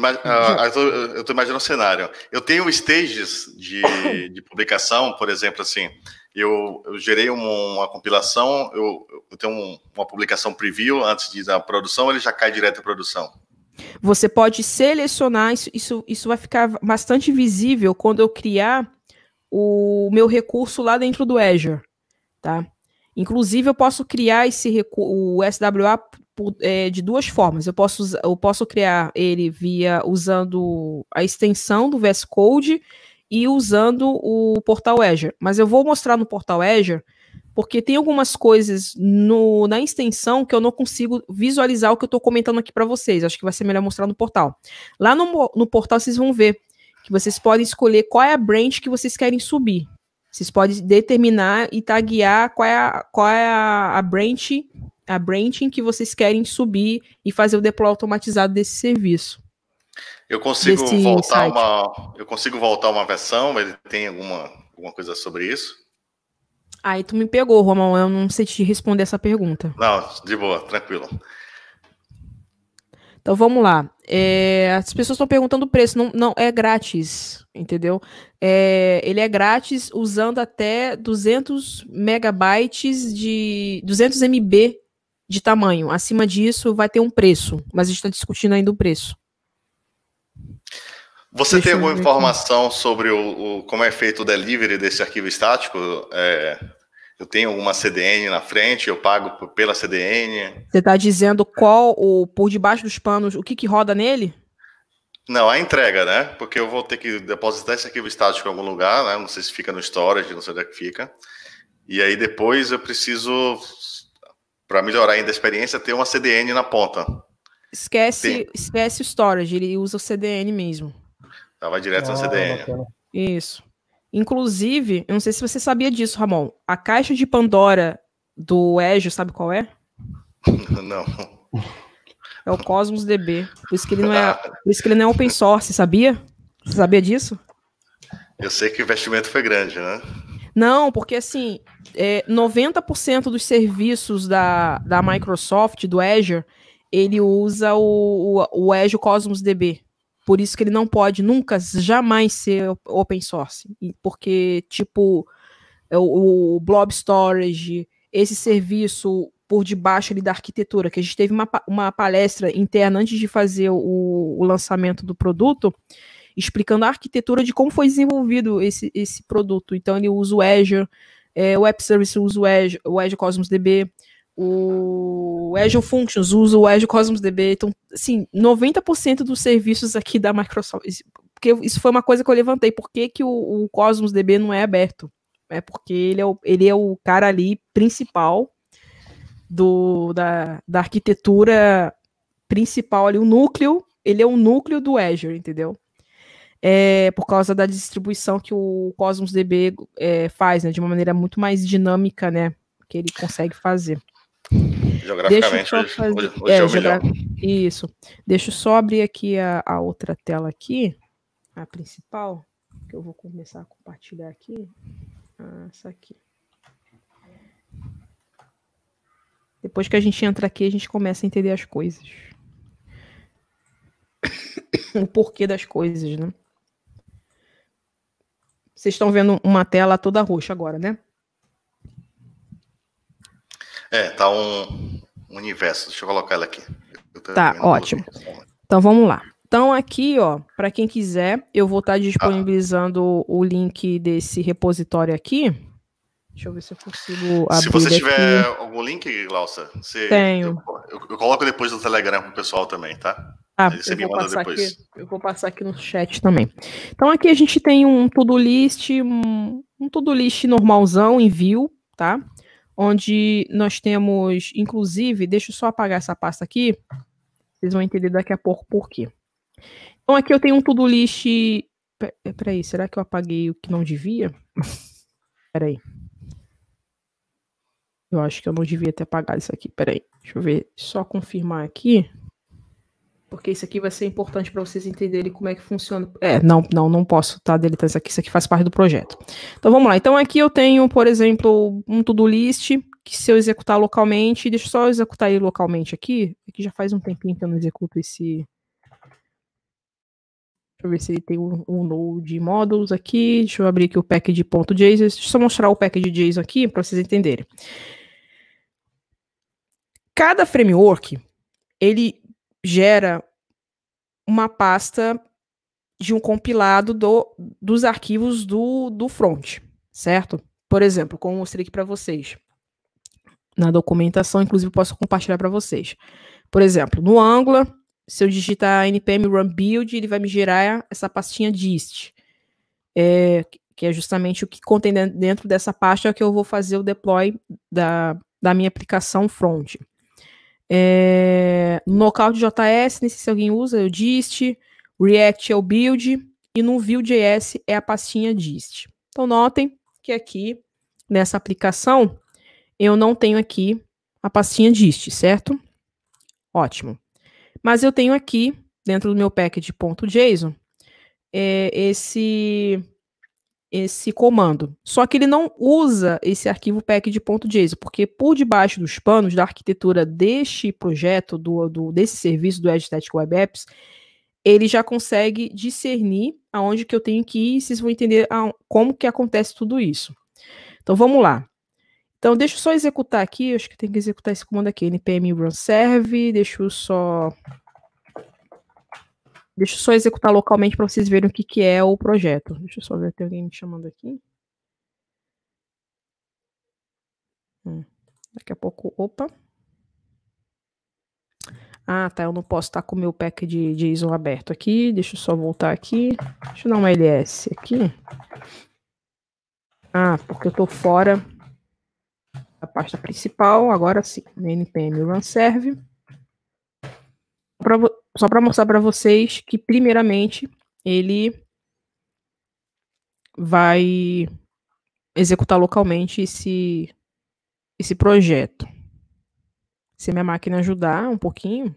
Ah, uhum. ah, eu estou imaginando o um cenário. Eu tenho stages de, de publicação, por exemplo, assim, eu, eu gerei uma compilação, eu, eu tenho um, uma publicação preview antes de ir na produção, ele já cai direto à produção. Você pode selecionar, isso, isso, isso vai ficar bastante visível quando eu criar o meu recurso lá dentro do Azure, tá? Inclusive, eu posso criar esse o SWA é, de duas formas. Eu posso, eu posso criar ele via usando a extensão do VS Code e usando o portal Azure. Mas eu vou mostrar no portal Azure, porque tem algumas coisas no, na extensão que eu não consigo visualizar o que eu estou comentando aqui para vocês. Acho que vai ser melhor mostrar no portal. Lá no, no portal vocês vão ver que vocês podem escolher qual é a branch que vocês querem subir. Vocês podem determinar e taguear qual é a, qual é a, a branch a branching que vocês querem subir e fazer o deploy automatizado desse serviço. Eu consigo voltar site. uma, eu consigo voltar uma versão, ele tem alguma, alguma coisa sobre isso? Aí tu me pegou, Romão, eu não sei te responder essa pergunta. Não, de boa, tranquilo. Então vamos lá. É, as pessoas estão perguntando o preço. Não, não é grátis, entendeu? É, ele é grátis usando até 200 megabytes de 200 MB de tamanho. Acima disso vai ter um preço, mas a gente está discutindo ainda o preço. Você Deixa tem alguma informação aqui. sobre o, o, como é feito o delivery desse arquivo estático? É, eu tenho uma CDN na frente, eu pago pela CDN. Você está dizendo qual o por debaixo dos panos, o que, que roda nele? Não, a entrega, né? Porque eu vou ter que depositar esse arquivo estático em algum lugar, né? Não sei se fica no storage, não sei onde é que fica. E aí depois eu preciso, para melhorar ainda a experiência, ter uma CDN na ponta. Esquece, esquece o storage, ele usa o CDN mesmo. Tava direto ah, na CDN. Isso. Inclusive, eu não sei se você sabia disso, Ramon. A caixa de Pandora do Ezio, sabe qual é? não. É o Cosmos DB. Por isso que ele não é, por isso que ele não é open source, sabia? Você sabia disso? Eu sei que o investimento foi grande, né? Não, porque assim, é, 90% dos serviços da, da Microsoft, do Azure, ele usa o, o, o Azure Cosmos DB. Por isso que ele não pode nunca, jamais ser open source. Porque, tipo, é o, o Blob Storage, esse serviço por debaixo ali da arquitetura, que a gente teve uma, uma palestra interna antes de fazer o, o lançamento do produto, explicando a arquitetura de como foi desenvolvido esse, esse produto. Então, ele usa o Azure, é, o App Service usa o Azure, o Azure Cosmos DB, o Azure Functions usa o Azure Cosmos DB. Então, assim, 90% dos serviços aqui da Microsoft. Porque isso foi uma coisa que eu levantei. Por que, que o, o Cosmos DB não é aberto? É porque ele é o, ele é o cara ali principal do, da, da arquitetura principal ali, o núcleo. Ele é o núcleo do Azure, entendeu? É, por causa da distribuição que o Cosmos DB é, faz, né, de uma maneira muito mais dinâmica, né, que ele consegue fazer. Geograficamente, fazer... É é, Isso. Deixa eu só abrir aqui a, a outra tela aqui, a principal, que eu vou começar a compartilhar aqui. Ah, essa aqui. Depois que a gente entra aqui, a gente começa a entender as coisas. o porquê das coisas, né? Vocês estão vendo uma tela toda roxa agora, né? É, tá um universo. Deixa eu colocar ela aqui. Tá, ótimo. Então vamos lá. Então aqui, ó, para quem quiser, eu vou estar tá disponibilizando ah. o link desse repositório aqui. Deixa eu ver se eu consigo abrir Se você tiver algum link, Glaucia, você, Tenho. Eu, eu, eu, coloco depois no Telegram pro pessoal também, tá? Ah, você me manda depois. Aqui, eu vou passar aqui no chat também. Então aqui a gente tem um to-do list, um, um to-do list normalzão, em view, tá? onde nós temos, inclusive, deixa eu só apagar essa pasta aqui, vocês vão entender daqui a pouco por quê. Então aqui eu tenho um to-do list, eh, peraí, será que eu apaguei o que não devia? Peraí. Eu acho que eu não devia ter apagado isso aqui, peraí. Deixa eu ver, só confirmar aqui porque isso aqui vai ser importante para vocês entenderem como é que funciona. É, não, não, não posso estar tá deletando isso aqui, isso aqui faz parte do projeto. Então vamos lá. Então aqui eu tenho, por exemplo, um to-do list que se eu executar localmente, deixa eu só executar ele localmente aqui, aqui já faz um tempinho que eu não executo esse Deixa eu ver se ele tem um, um node models aqui. Deixa eu abrir aqui o package.json. Deixa eu só mostrar o package.json aqui para vocês entenderem. Cada framework, ele gera uma pasta de um compilado do, dos arquivos do, do front, certo? Por exemplo, como eu mostrei aqui para vocês na documentação, inclusive posso compartilhar para vocês. Por exemplo, no Angular, se eu digitar npm run build, ele vai me gerar essa pastinha dist, é, que é justamente o que contém dentro dessa pasta é que eu vou fazer o deploy da, da minha aplicação front. É, de JS, nem sei se alguém usa, eu dist. React é o build. E no Vue.js é a pastinha dist. Então, notem que aqui, nessa aplicação, eu não tenho aqui a pastinha dist, certo? Ótimo. Mas eu tenho aqui, dentro do meu package.json, é, esse esse comando. Só que ele não usa esse arquivo pack de ponto .json, porque por debaixo dos panos da arquitetura deste projeto, do, do desse serviço do Edge Static Web Apps, ele já consegue discernir aonde que eu tenho que ir, e vocês vão entender a, como que acontece tudo isso. Então vamos lá. Então deixa eu só executar aqui, acho que tem que executar esse comando aqui, npm run serve, deixa eu só Deixa eu só executar localmente para vocês verem o que, que é o projeto. Deixa eu só ver, tem alguém me chamando aqui. Hum, daqui a pouco, opa. Ah, tá, eu não posso estar tá com o meu pack de, de iso aberto aqui. Deixa eu só voltar aqui. Deixa eu dar um LS aqui. Ah, porque eu estou fora da pasta principal. Agora sim, npm run serve. Pra, só para mostrar para vocês que, primeiramente, ele vai executar localmente esse, esse projeto. Se minha máquina ajudar um pouquinho.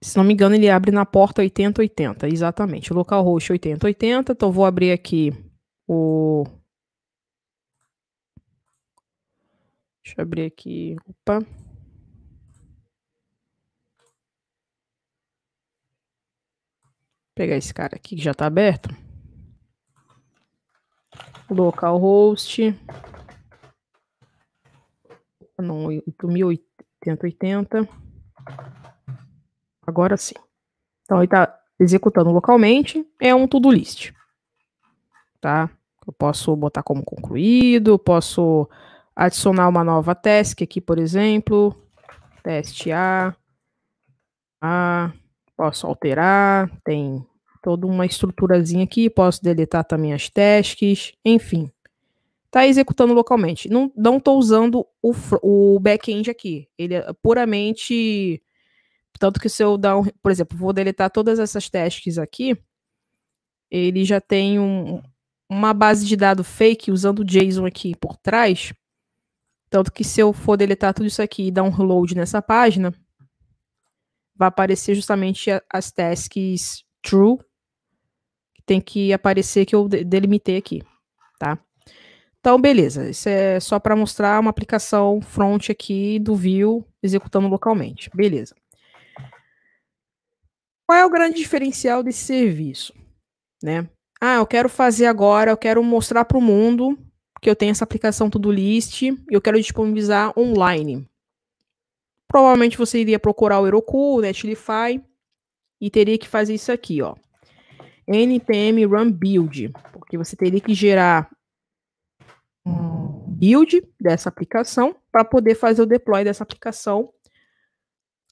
Se não me engano, ele abre na porta 8080, exatamente. Local host 8080, então vou abrir aqui o. Deixa eu abrir aqui. Opa. pegar esse cara aqui que já está aberto. Localhost. Não, 8080. Agora sim. Então ele está executando localmente. É um to-do list. Tá? Eu posso botar como concluído, posso adicionar uma nova task aqui, por exemplo, teste A, A, posso alterar, tem toda uma estruturazinha aqui, posso deletar também as tasks, enfim. Está executando localmente. Não estou usando o, o back-end aqui. Ele é puramente... Tanto que se eu dar um... Por exemplo, vou deletar todas essas tasks aqui, ele já tem um, uma base de dado fake usando o JSON aqui por trás. Tanto que se eu for deletar tudo isso aqui e dar um reload nessa página, vai aparecer justamente as tasks true, que tem que aparecer que eu delimitei aqui, tá? Então, beleza. Isso é só para mostrar uma aplicação front aqui do Vue executando localmente. Beleza. Qual é o grande diferencial desse serviço? Né? ah, eu quero fazer agora, eu quero mostrar para o mundo que eu tenho essa aplicação tudo List e eu quero disponibilizar online. Provavelmente você iria procurar o Heroku, o Netlify e teria que fazer isso aqui, ó. npm run build, porque você teria que gerar um build dessa aplicação para poder fazer o deploy dessa aplicação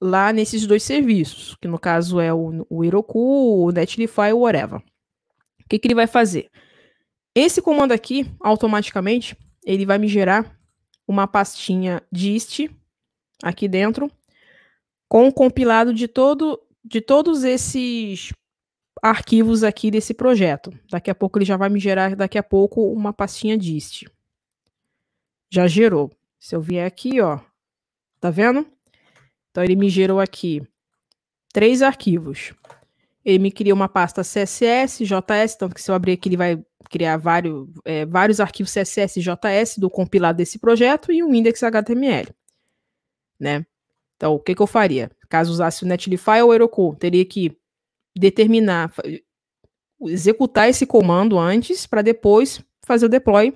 lá nesses dois serviços, que no caso é o, o Heroku, o Netlify, o whatever. O que, que ele vai fazer? Esse comando aqui, automaticamente, ele vai me gerar uma pastinha dist aqui dentro com o compilado de, todo, de todos esses arquivos aqui desse projeto. Daqui a pouco ele já vai me gerar, daqui a pouco, uma pastinha dist. Já gerou. Se eu vier aqui, ó, tá vendo? Então ele me gerou aqui três arquivos. Ele me cria uma pasta CSS, JS, tanto que se eu abrir aqui ele vai criar vários, é, vários arquivos CSS e JS do compilado desse projeto e um index HTML, né? Então, o que, que eu faria? Caso usasse o Netlify ou o Heroku, teria que determinar, executar esse comando antes para depois fazer o deploy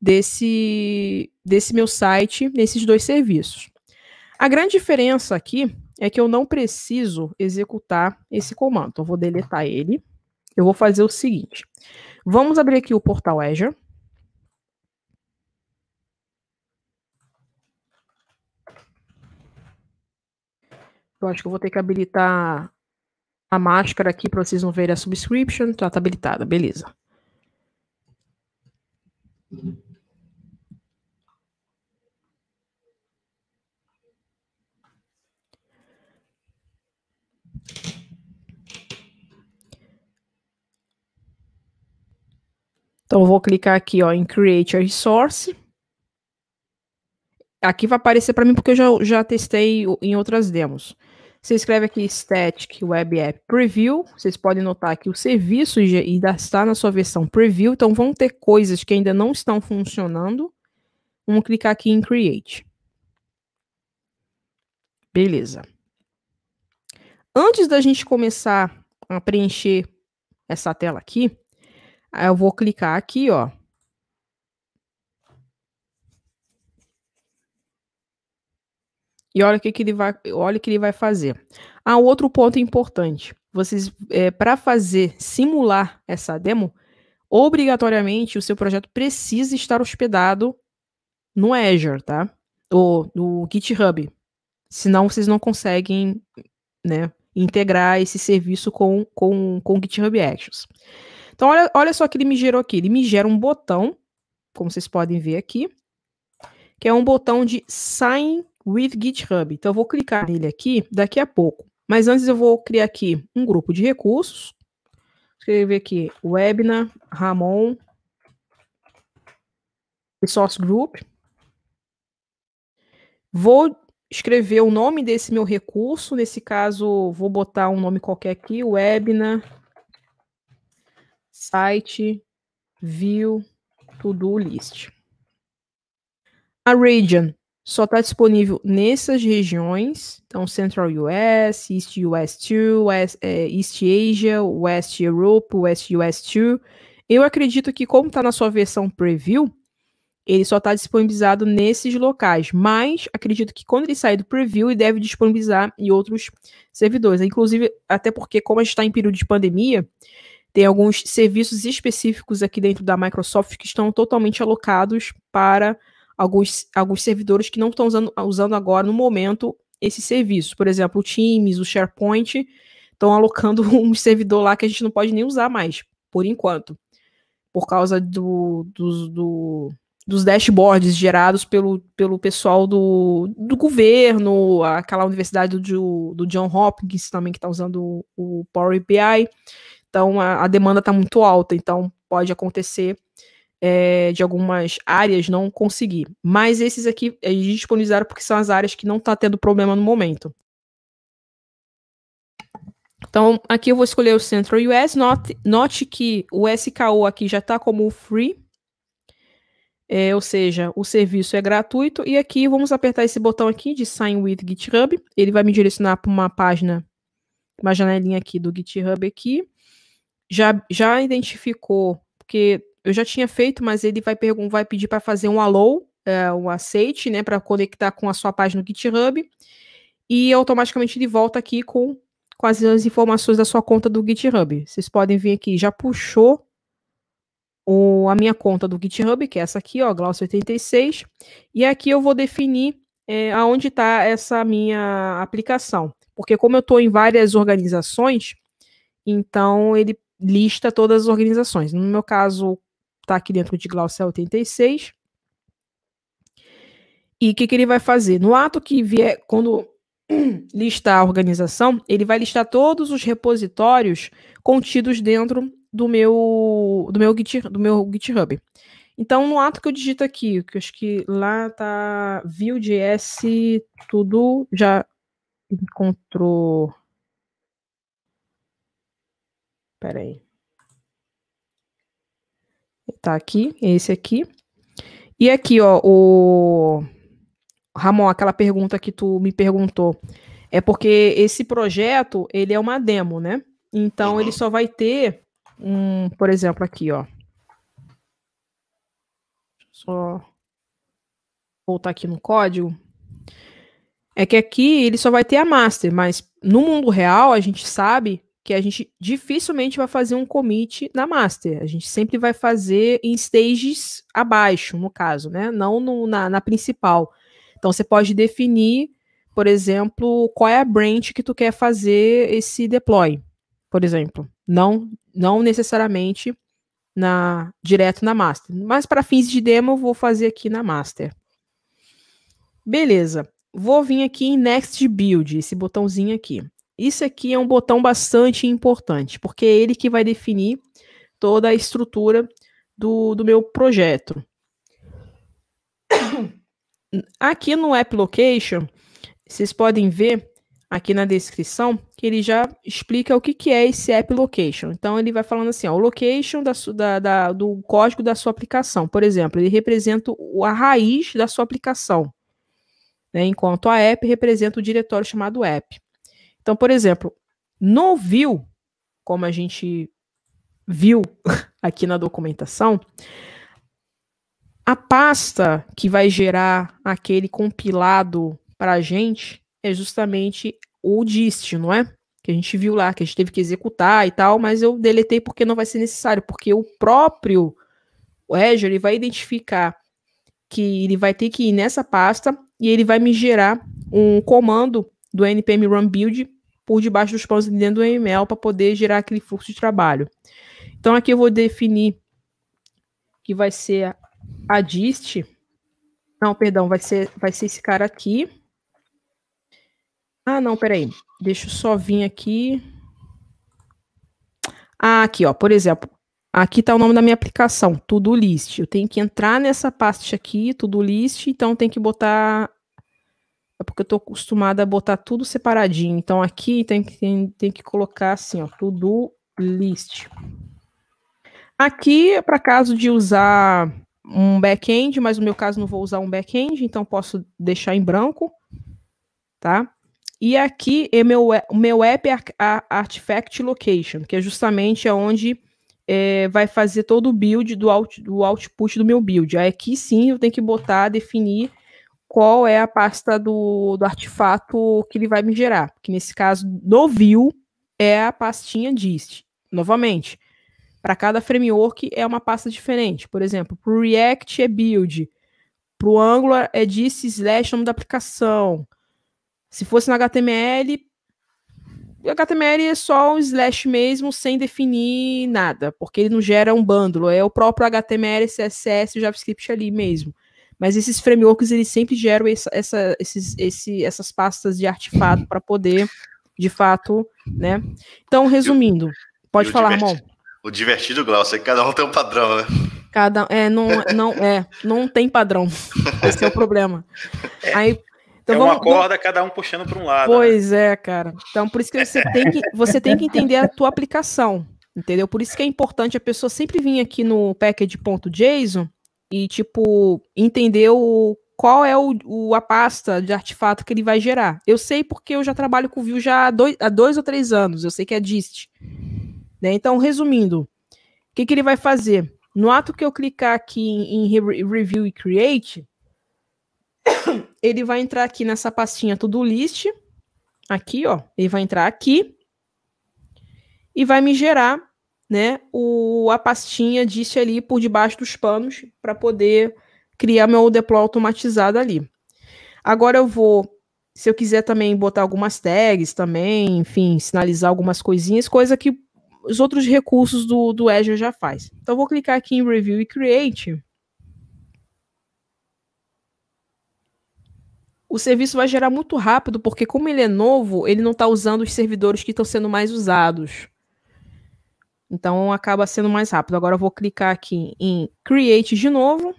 desse, desse meu site nesses dois serviços. A grande diferença aqui é que eu não preciso executar esse tá. comando. Então, eu vou tá. deletar ele. Eu vou fazer o seguinte. Vamos abrir aqui o portal Azure. Eu acho que eu vou ter que habilitar a máscara aqui para vocês não verem a subscription. Está tá habilitada, beleza. Uhum. Então, vou clicar aqui ó, em Create a Resource. Aqui vai aparecer para mim porque eu já, já testei em outras demos. Você escreve aqui Static Web App Preview. Vocês podem notar que o serviço ainda está na sua versão Preview. Então, vão ter coisas que ainda não estão funcionando. Vamos clicar aqui em Create. Beleza. Antes da gente começar a preencher essa tela aqui, eu vou clicar aqui, ó. E olha o que, que ele vai, olha o que ele vai fazer. Ah, outro ponto importante. Vocês, é, para fazer simular essa demo, obrigatoriamente o seu projeto precisa estar hospedado no Azure, tá? Ou no GitHub. Senão vocês não conseguem, né, integrar esse serviço com, com, com GitHub Actions. Então, olha, olha só o que ele me gerou aqui. Ele me gera um botão, como vocês podem ver aqui, que é um botão de Sign with GitHub. Então, eu vou clicar nele aqui daqui a pouco. Mas antes eu vou criar aqui um grupo de recursos. Escrever aqui, Webinar, Ramon, Resource Group. Vou escrever o nome desse meu recurso, nesse caso, vou botar um nome qualquer aqui, webinar, site, view, to-do list. A region só está disponível nessas regiões, então Central US, East US 2, é, East Asia, West Europe, West US 2. Eu acredito que como está na sua versão preview, ele só está disponibilizado nesses locais, mas acredito que quando ele sair do preview, ele deve disponibilizar em outros servidores. Inclusive, até porque, como a gente está em período de pandemia, tem alguns serviços específicos aqui dentro da Microsoft que estão totalmente alocados para alguns, alguns servidores que não estão usando, usando agora, no momento, esse serviço. Por exemplo, o Teams, o SharePoint, estão alocando um servidor lá que a gente não pode nem usar mais, por enquanto, por causa do, do, do dos dashboards gerados pelo, pelo pessoal do, do governo, aquela universidade do, do John Hopkins também que está usando o, o, Power BI. Então a, a demanda está muito alta, então pode acontecer é, de algumas áreas não conseguir. Mas esses aqui eles disponibilizaram porque são as áreas que não está tendo problema no momento. Então aqui eu vou escolher o Central US. Note, note que o SKO aqui já está como free é, ou seja, o serviço é gratuito. E aqui vamos apertar esse botão aqui de Sign with GitHub. Ele vai me direcionar para uma página, uma janelinha aqui do GitHub aqui. Já, já identificou, porque eu já tinha feito, mas ele vai, vai pedir para fazer um alô, é, um aceite, né, para conectar com a sua página do GitHub. E automaticamente ele volta aqui com, com as, as informações da sua conta do GitHub. Vocês podem vir aqui, já puxou o, a minha conta do GitHub, que é essa aqui, ó, Glaucio86, e aqui eu vou definir é, aonde está essa minha aplicação. Porque como eu estou em várias organizações, então ele lista todas as organizações. No meu caso, está aqui dentro de Glaucio86. E o que, que ele vai fazer? No ato que vier, quando listar a organização, ele vai listar todos os repositórios contidos dentro do meu do meu, Git, do meu GitHub. Então, no ato que eu digito aqui, que eu acho que lá tá Vue.js, tudo já encontrou. Pera aí. Tá aqui, esse aqui. E aqui, ó, o Ramon, aquela pergunta que tu me perguntou, é porque esse projeto, ele é uma demo, né? Então, ele uhum. só vai ter um, por exemplo, aqui, ó. Só voltar aqui no código. É que aqui ele só vai ter a master, mas no mundo real a gente sabe que a gente dificilmente vai fazer um commit na master. A gente sempre vai fazer em stages abaixo, no caso, né? Não no, na, na principal. Então você pode definir, por exemplo, qual é a branch que tu quer fazer esse deploy, por exemplo não não necessariamente na direto na master, mas para fins de demo eu vou fazer aqui na master. Beleza. Vou vir aqui em next build, esse botãozinho aqui. Isso aqui é um botão bastante importante, porque é ele que vai definir toda a estrutura do, do meu projeto. Aqui no App Location, vocês podem ver aqui na descrição, que ele já explica o que, que é esse app location. Então, ele vai falando assim, ó, o location da, da, da, do código da sua aplicação. Por exemplo, ele representa a raiz da sua aplicação, né? enquanto a app representa o diretório chamado app. Então, por exemplo, no view, como a gente viu aqui na documentação, a pasta que vai gerar aquele compilado para a gente é justamente o dist, não é? Que a gente viu lá, que a gente teve que executar e tal, mas eu deletei porque não vai ser necessário, porque o próprio Azure ele vai identificar que ele vai ter que ir nessa pasta e ele vai me gerar um comando do npm run build por debaixo dos panos dentro do ML para poder gerar aquele fluxo de trabalho. Então aqui eu vou definir que vai ser a dist. Não, perdão, vai ser vai ser esse cara aqui. Ah, não, peraí. Deixa eu só vir aqui. Ah, aqui, ó, por exemplo, aqui está o nome da minha aplicação, Tudo List. Eu tenho que entrar nessa parte aqui, Tudo List, então tem que botar é porque eu estou acostumada a botar tudo separadinho. Então aqui tem que, tem, tem que colocar assim, ó, tudo list. Aqui é para caso de usar um back-end, mas no meu caso não vou usar um back-end, então posso deixar em branco, tá? E aqui é meu, o meu app é a Artifact Location, que é justamente onde é, vai fazer todo o build do, out, do output do meu build. Aí aqui sim eu tenho que botar, definir qual é a pasta do, do artefato que ele vai me gerar. Que nesse caso, do view, é a pastinha dist. Novamente, para cada framework é uma pasta diferente. Por exemplo, para o React é build, para o Angular é dist slash nome da aplicação, se fosse no HTML, o HTML é só um slash mesmo, sem definir nada, porque ele não gera um bundle, é o próprio HTML, CSS, JavaScript ali mesmo. Mas esses frameworks, eles sempre geram essa, essa esses, esse, essas pastas de artefato para poder, de fato, né? Então, resumindo, pode falar, irmão. O divertido, Glaucio, é que cada um tem um padrão, né? Cada, é, não, não, é, não tem padrão. Esse é o problema. É. Aí, então, é uma corda, vamos... cada um puxando para um lado. Né? Pois né? é, cara. Então, por isso que você tem que, você tem que entender a tua aplicação, entendeu? Por isso que é importante a pessoa sempre vir aqui no package.json e, tipo, entender o, qual é o, o, a pasta de artefato que ele vai gerar. Eu sei porque eu já trabalho com Vue já há dois, há dois ou três anos, eu sei que é dist. Né? Então, resumindo, o que, que ele vai fazer? No ato que eu clicar aqui em, em Review e Create, ele vai entrar aqui nessa pastinha to-do list. Aqui, ó. Ele vai entrar aqui. E vai me gerar, né, o, a pastinha disse ali por debaixo dos panos para poder criar meu deploy automatizado ali. Agora eu vou, se eu quiser também botar algumas tags também, enfim, sinalizar algumas coisinhas, coisa que os outros recursos do, do Azure já faz. Então, eu vou clicar aqui em Review e Create. o serviço vai gerar muito rápido, porque como ele é novo, ele não está usando os servidores que estão sendo mais usados. Então acaba sendo mais rápido. Agora eu vou clicar aqui em Create de novo.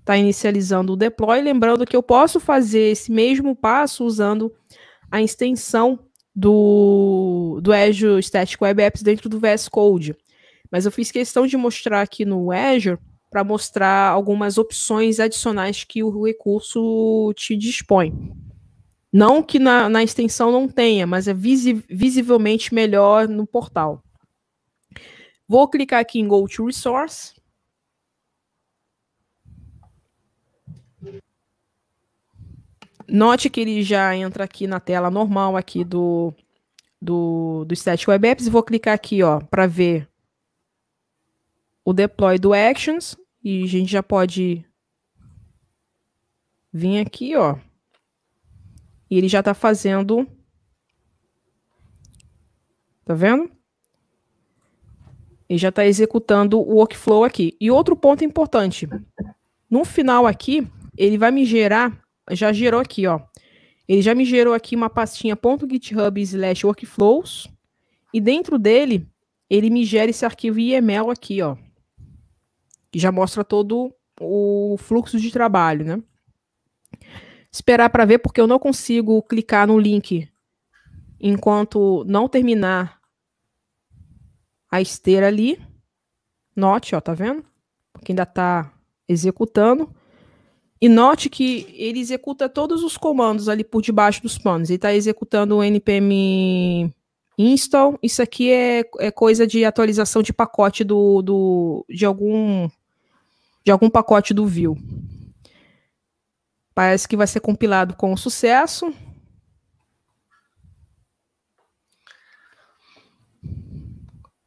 Está inicializando o deploy. Lembrando que eu posso fazer esse mesmo passo usando a extensão do, do Azure Static Web Apps dentro do VS Code. Mas eu fiz questão de mostrar aqui no Azure para mostrar algumas opções adicionais que o recurso te dispõe. Não que na, na extensão não tenha, mas é visi visivelmente melhor no portal. Vou clicar aqui em Go to Resource. Note que ele já entra aqui na tela normal aqui do, do, do Static Web Apps. Vou clicar aqui ó para ver o deploy do Actions e a gente já pode vir aqui, ó. E ele já tá fazendo. Tá vendo? Ele já tá executando o workflow aqui. E outro ponto importante. No final aqui, ele vai me gerar, já gerou aqui, ó. Ele já me gerou aqui uma pastinha .github slash workflows. E dentro dele, ele me gera esse arquivo YAML aqui, ó que já mostra todo o fluxo de trabalho, né? Esperar para ver porque eu não consigo clicar no link enquanto não terminar a esteira ali. Note, ó, tá vendo? Porque ainda tá executando. E note que ele executa todos os comandos ali por debaixo dos panos. Ele está executando o npm install. Isso aqui é, é coisa de atualização de pacote do, do, de algum de algum pacote do Vue. Parece que vai ser compilado com sucesso.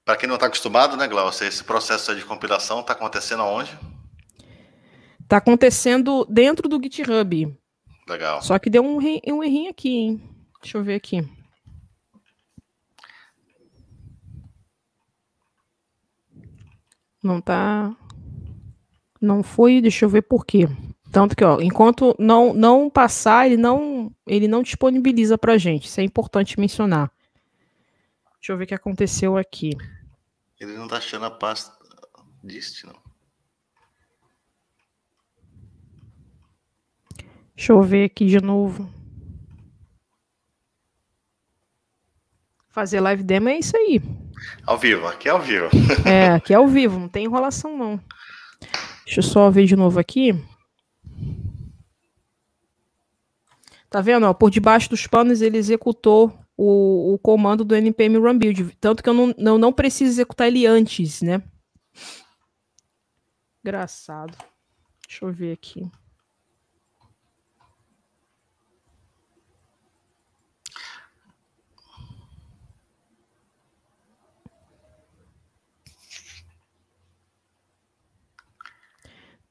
Para quem não está acostumado, né, Glaucia, esse processo de compilação está acontecendo aonde? Está acontecendo dentro do GitHub. Legal. Só que deu um, um errinho aqui, hein? Deixa eu ver aqui. Não está não foi, deixa eu ver por quê. Tanto que, ó, enquanto não não passar, ele não ele não disponibiliza pra gente. Isso é importante mencionar. Deixa eu ver o que aconteceu aqui. Ele não tá achando a pasta dist, não. Deixa eu ver aqui de novo. Fazer live demo é isso aí. Ao vivo, aqui é ao vivo. É, aqui é ao vivo, não tem enrolação não. Deixa eu só ver de novo aqui. Tá vendo? Ó, por debaixo dos panos ele executou o, o comando do npm run build. Tanto que eu não, não, não preciso executar ele antes, né? Engraçado. Deixa eu ver aqui.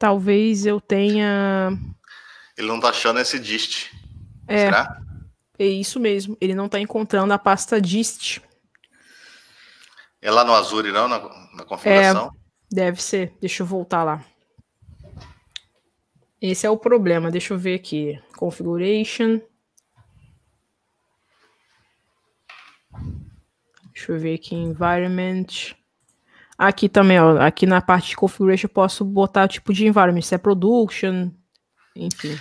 talvez eu tenha. Ele não tá achando esse dist. É, Será? É isso mesmo. Ele não tá encontrando a pasta dist. É lá no Azure, não? Na, na configuração? É, deve ser. Deixa eu voltar lá. Esse é o problema. Deixa eu ver aqui. Configuration. Deixa eu ver aqui. Environment. Aqui também, ó, aqui na parte de configuration eu posso botar o tipo de environment, se é production, enfim.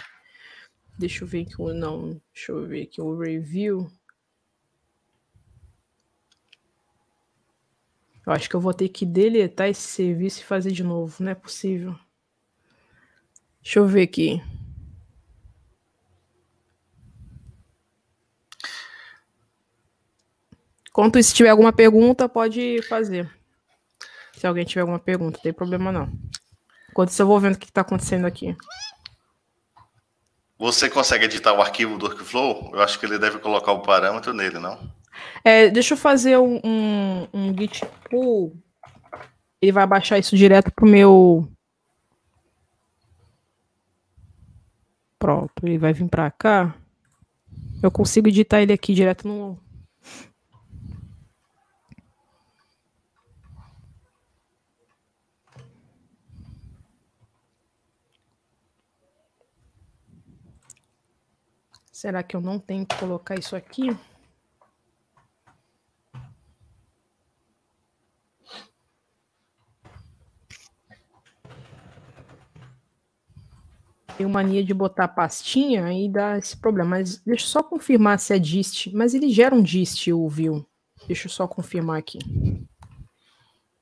Deixa eu ver aqui, não, deixa eu ver aqui o review. Eu acho que eu vou ter que deletar esse serviço e fazer de novo, não é possível. Deixa eu ver aqui. Enquanto se tiver alguma pergunta, pode fazer. Se alguém tiver alguma pergunta, não tem problema não. Enquanto isso, eu vou vendo o que está acontecendo aqui. Você consegue editar o arquivo do Workflow? Eu acho que ele deve colocar o parâmetro nele, não? É, deixa eu fazer um, um, um git pull. Ele vai baixar isso direto pro meu... Pronto, ele vai vir para cá. Eu consigo editar ele aqui direto no, Será que eu não tenho que colocar isso aqui? Tenho mania de botar pastinha e dá esse problema. Mas deixa eu só confirmar se é dist. Mas ele gera um dist, o view. Deixa eu só confirmar aqui.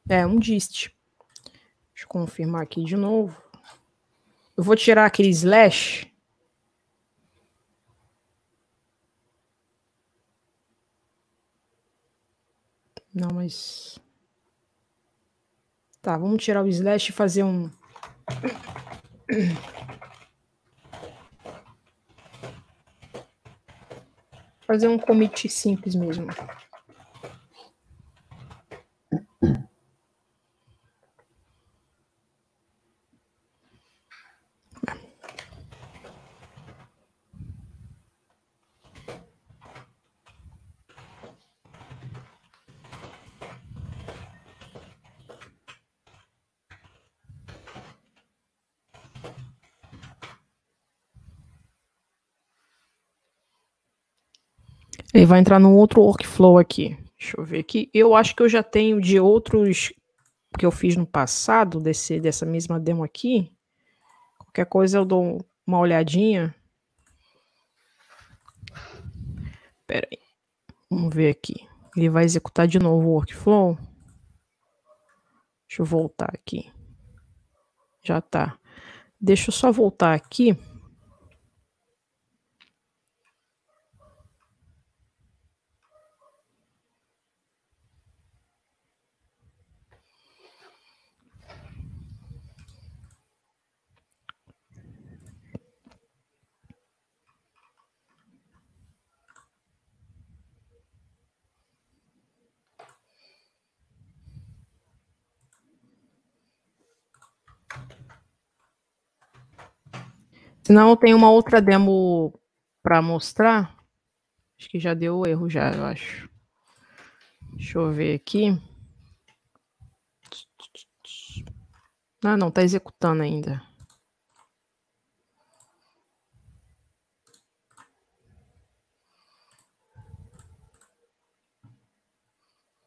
É, um dist. Deixa eu confirmar aqui de novo. Eu vou tirar aquele slash Não, mas... Tá, vamos tirar o slash e fazer um... Fazer um commit simples mesmo. Ele vai entrar num outro workflow aqui. Deixa eu ver aqui. Eu acho que eu já tenho de outros que eu fiz no passado, desse, dessa mesma demo aqui. Qualquer coisa eu dou uma olhadinha. Pera aí. Vamos ver aqui. Ele vai executar de novo o workflow. Deixa eu voltar aqui. Já tá. Deixa eu só voltar aqui. Se não, tem uma outra demo para mostrar. Acho que já deu erro já, eu acho. Deixa eu ver aqui. Ah, não, tá executando ainda.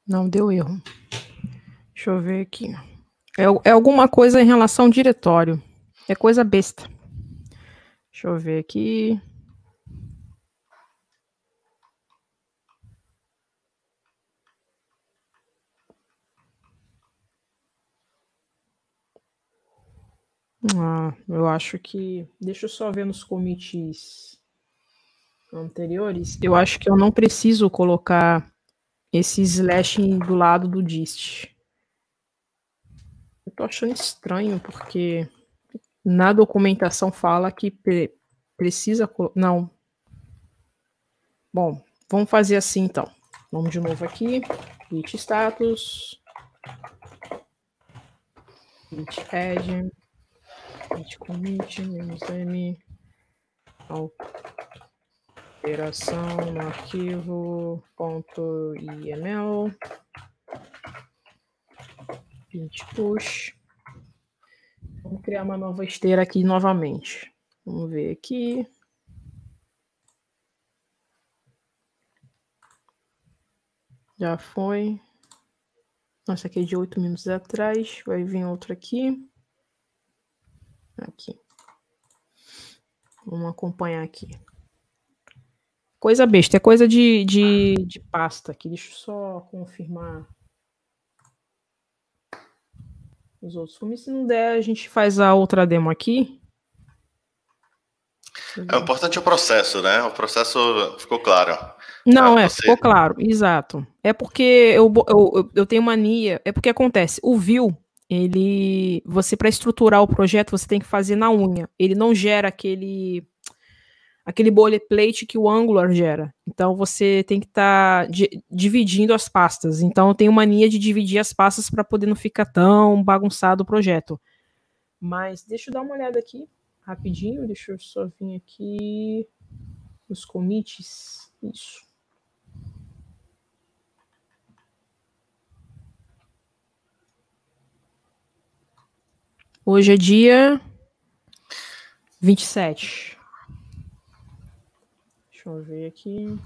Não deu erro. Deixa eu ver aqui. É, é alguma coisa em relação ao diretório. É coisa besta. Deixa eu ver aqui. Ah, eu acho que. Deixa eu só ver nos commits anteriores. Eu acho que eu não preciso colocar esse slash do lado do dist. Eu tô achando estranho, porque na documentação fala que pre precisa. Não. Bom, vamos fazer assim então. Vamos de novo aqui. Git status. Git add. Git commit. Menos M. Alteração no arquivo. Ponto .iml. Git push. Vamos criar uma nova esteira aqui novamente. Vamos ver aqui. Já foi. Nossa, aqui é de oito minutos atrás. Vai vir outro aqui. Aqui. Vamos acompanhar aqui. Coisa besta, é coisa de, de, de pasta aqui. Deixa eu só confirmar os outros filmes. Se não der, a gente faz a outra demo aqui. É importante é o processo, né? O processo ficou claro. Não, é, é você... ficou claro, exato. É porque eu, eu, eu tenho mania, é porque acontece, o view, ele, você para estruturar o projeto, você tem que fazer na unha. Ele não gera aquele aquele boilerplate que o Angular gera. Então você tem que estar tá dividindo as pastas. Então eu tenho mania de dividir as pastas para poder não ficar tão bagunçado o projeto. Mas deixa eu dar uma olhada aqui rapidinho, deixa eu só vir aqui os commits, isso. Hoje é dia 27. Deixa eu ver aqui.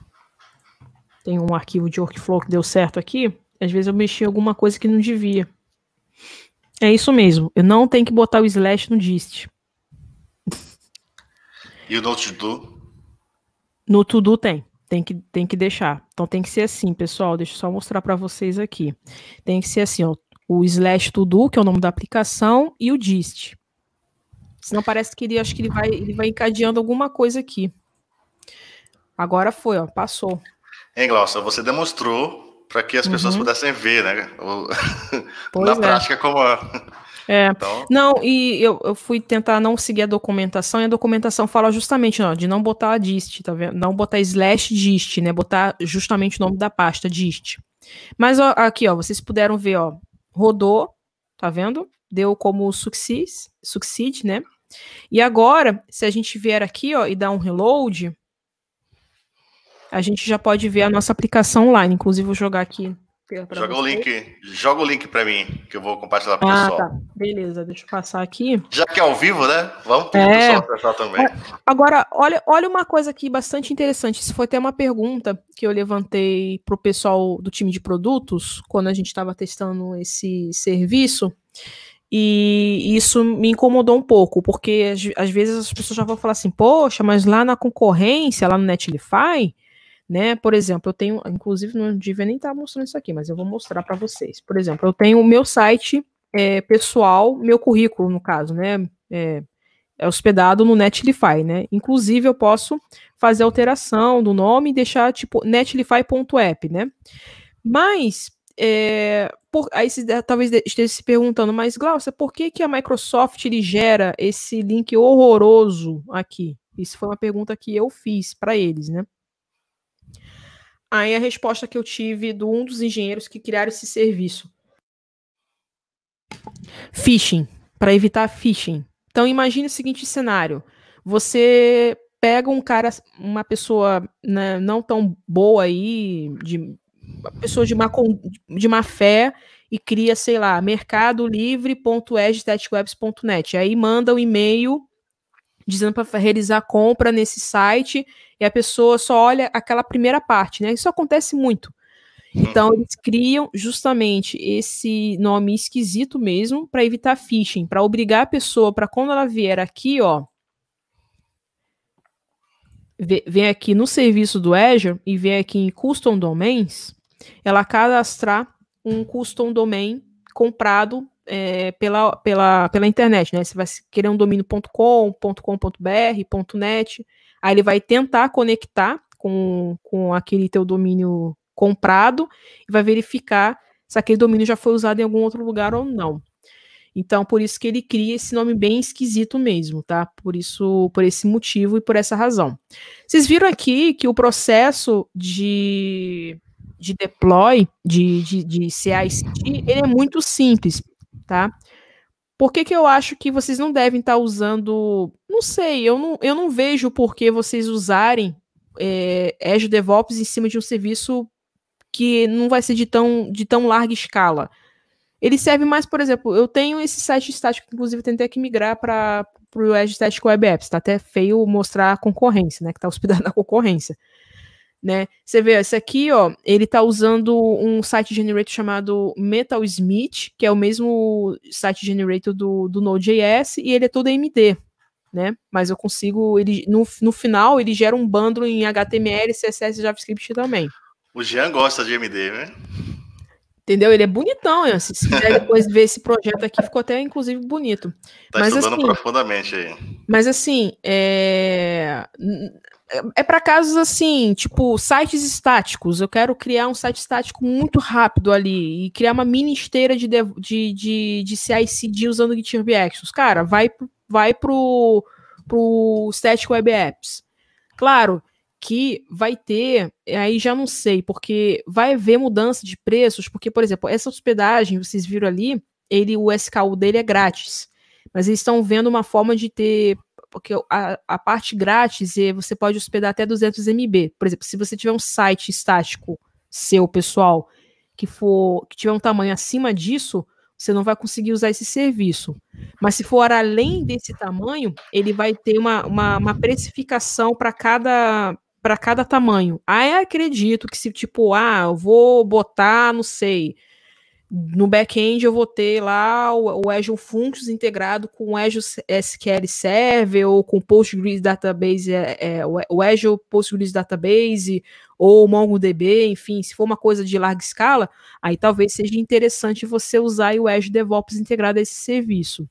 Tem um arquivo de workflow que deu certo aqui. Às vezes eu mexi em alguma coisa que não devia. É isso mesmo. Eu não tenho que botar o slash no dist. E o no to-do? No to-do tem. Tem que, tem que deixar. Então tem que ser assim, pessoal. Deixa eu só mostrar para vocês aqui. Tem que ser assim, ó. O slash to-do, que é o nome da aplicação, e o dist. Senão parece que ele acho que ele vai, ele vai encadeando alguma coisa aqui. Agora foi, ó, passou. Hein, Glaucia, você demonstrou para que as uhum. pessoas pudessem ver, né? Na é. prática, como é. É. Então... Não, e eu, eu fui tentar não seguir a documentação, e a documentação fala justamente ó, de não botar a dist, tá vendo? Não botar slash dist, né? Botar justamente o nome da pasta, dist. Mas ó, aqui, ó, vocês puderam ver, ó, rodou, tá vendo? Deu como succeed, succeed, né? E agora, se a gente vier aqui, ó, e dar um reload, a gente já pode ver a nossa aplicação online. Inclusive, vou jogar aqui. Joga o link, joga o link para mim, que eu vou compartilhar para o ah, pessoal. Tá. Beleza, deixa eu passar aqui. Já que é ao vivo, né? Vamos pedir é... o pessoal também. É, agora, olha, olha uma coisa aqui bastante interessante. Isso foi até uma pergunta que eu levantei para o pessoal do time de produtos quando a gente estava testando esse serviço. E isso me incomodou um pouco, porque às, vezes as pessoas já vão falar assim, poxa, mas lá na concorrência, lá no Netlify, né? Por exemplo, eu tenho, inclusive não devia nem estar mostrando isso aqui, mas eu vou mostrar para vocês. Por exemplo, eu tenho o meu site é, pessoal, meu currículo, no caso, né? É, é hospedado no Netlify, né? Inclusive, eu posso fazer alteração do nome e deixar tipo netlify.app, né? Mas é, por, aí você, talvez esteja se perguntando, mas Glaucia, por que, que a Microsoft ele gera esse link horroroso aqui? Isso foi uma pergunta que eu fiz para eles, né? Aí a resposta que eu tive de um dos engenheiros que criaram esse serviço. Phishing, para evitar phishing. Então imagine o seguinte cenário: você pega um cara, uma pessoa né, não tão boa aí, de pessoa de má, de má fé e cria, sei lá, mercadolivre.edstaticwebs.net. Aí manda o um e-mail dizendo para realizar a compra nesse site e a pessoa só olha aquela primeira parte, né? Isso acontece muito. Uhum. Então eles criam justamente esse nome esquisito mesmo para evitar phishing, para obrigar a pessoa para quando ela vier aqui, ó, vem aqui no serviço do Azure e vem aqui em custom domains, ela cadastrar um custom domain comprado é, pela, pela, pela internet, né? Você vai querer um domínio.com, .com.br, .net, aí ele vai tentar conectar com, com aquele teu domínio comprado e vai verificar se aquele domínio já foi usado em algum outro lugar ou não. Então, por isso que ele cria esse nome bem esquisito mesmo, tá? Por isso, por esse motivo e por essa razão. Vocês viram aqui que o processo de, de deploy de, de, de CI/CD ele é muito simples tá? Por que, que eu acho que vocês não devem estar tá usando. Não sei, eu não, eu não vejo por que vocês usarem é, Azure DevOps em cima de um serviço que não vai ser de tão, de tão larga escala. Ele serve mais, por exemplo, eu tenho esse site estático, inclusive tentei que migrar para o Edge Static Web Apps, Está até feio mostrar a concorrência, né, que está hospedado na concorrência né? Você vê, esse aqui, ó, ele tá usando um site generator chamado Metal Smith, que é o mesmo site generator do, do Node.js, e ele é todo AMD, né? Mas eu consigo, ele no, no final, ele gera um bundle em HTML, CSS e JavaScript também. O Jean gosta de AMD, né? Entendeu? Ele é bonitão, né? se quiser depois ver esse projeto aqui, ficou até, inclusive, bonito. Tá mas, estudando assim, profundamente aí. Mas assim, é é para casos assim, tipo sites estáticos. Eu quero criar um site estático muito rápido ali e criar uma mini esteira de, de, de, de CICD usando GitHub Actions. Cara, vai, vai pro, pro Static Web Apps. Claro que vai ter, aí já não sei, porque vai haver mudança de preços, porque, por exemplo, essa hospedagem, vocês viram ali, ele, o SKU dele é grátis. Mas eles estão vendo uma forma de ter porque a, a parte grátis é, você pode hospedar até 200 MB. Por exemplo, se você tiver um site estático seu pessoal que for que tiver um tamanho acima disso, você não vai conseguir usar esse serviço. Mas se for além desse tamanho, ele vai ter uma, uma, uma precificação para cada para cada tamanho. Aí acredito que se tipo, ah, eu vou botar, não sei, no back-end eu vou ter lá o, o Azure Functions integrado com o Azure SQL Server ou com Postgres Database, é, é o Azure Postgres Database ou MongoDB, enfim, se for uma coisa de larga escala, aí talvez seja interessante você usar o Azure DevOps integrado a esse serviço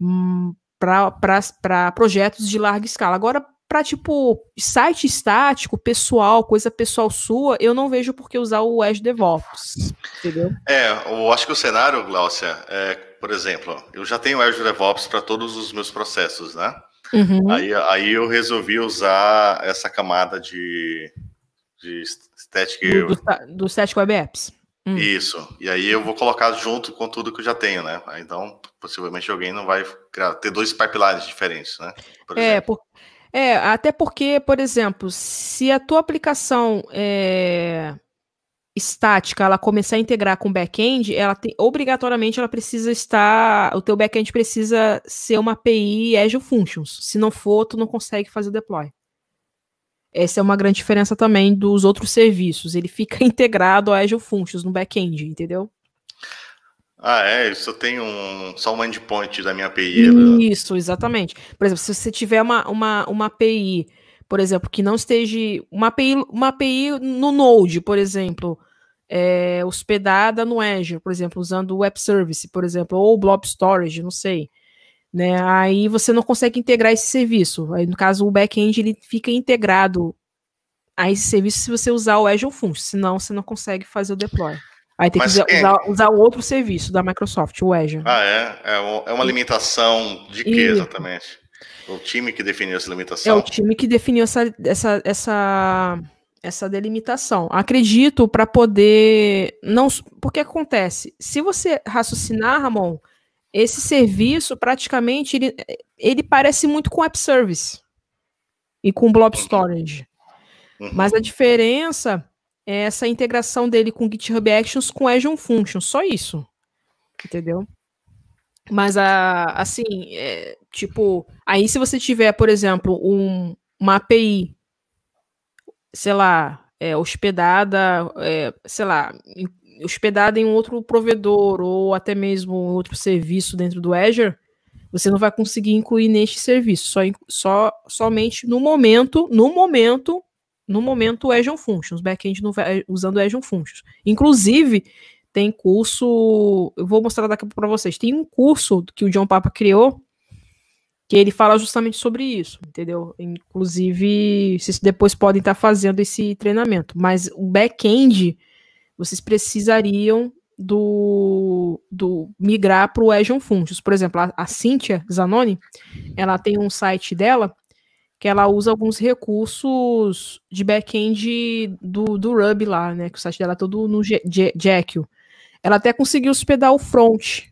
hum, para projetos de larga escala. Agora, para tipo site estático, pessoal, coisa pessoal sua, eu não vejo por que usar o Azure DevOps, entendeu? É, eu acho que o cenário, Glaucia, é, por exemplo, eu já tenho Azure DevOps para todos os meus processos, né? Uhum. Aí, aí eu resolvi usar essa camada de, de Static... Do, do, do Static Web Apps. Hum. Isso. E aí eu vou colocar junto com tudo que eu já tenho, né? Então, possivelmente alguém não vai criar, ter dois pipelines diferentes, né? Por é, por, é, até porque, por exemplo, se a tua aplicação é, estática ela começar a integrar com back-end, ela tem, obrigatoriamente ela precisa estar, o teu back-end precisa ser uma API Azure Functions. Se não for, tu não consegue fazer o deploy. Essa é uma grande diferença também dos outros serviços. Ele fica integrado ao Azure Functions no back-end, entendeu? Ah, é, só tenho um, só um endpoint da minha API. Né? Isso, exatamente. Por exemplo, se você tiver uma, uma, uma API, por exemplo, que não esteja. Uma API, uma API no Node, por exemplo, é, hospedada no Azure, por exemplo, usando o Web Service, por exemplo, ou Blob Storage, não sei. Né? Aí você não consegue integrar esse serviço. Aí, no caso, o back-end ele fica integrado a esse serviço se você usar o Azure Functions, senão você não consegue fazer o deploy. Aí tem Mas que quem... usar, usar um outro serviço da Microsoft, o Azure. Ah, é? É, é uma limitação de quê, exatamente? É o time que definiu essa limitação? É o time que definiu essa, essa, essa, essa delimitação. Acredito para poder. não Porque acontece, se você raciocinar, Ramon, esse serviço praticamente ele, ele parece muito com App Service e com Blob uhum. Storage. Uhum. Mas a diferença essa integração dele com GitHub Actions com Azure Functions, só isso. Entendeu? Mas, a, assim, é, tipo, aí se você tiver, por exemplo, um, uma API, sei lá, é, hospedada, é, sei lá, hospedada em um outro provedor ou até mesmo outro serviço dentro do Azure, você não vai conseguir incluir neste serviço, só, só somente no momento, no momento no uhum. momento Azure Functions, back-end eh, usando Azure Functions. Inclusive, tem curso, eu vou mostrar daqui para vocês, tem um curso que o John Papa criou que ele fala justamente sobre isso, entendeu? Inclusive, vocês depois podem estar tá fazendo esse treinamento, mas o back-end vocês precisariam do, do migrar para o Azure Functions. Por exemplo, a, a Cynthia Zanoni, ela tem um site dela que ela usa alguns recursos de back-end do, do Ruby lá, né? Que o site dela é todo no Jekyll. Ela até conseguiu hospedar o front,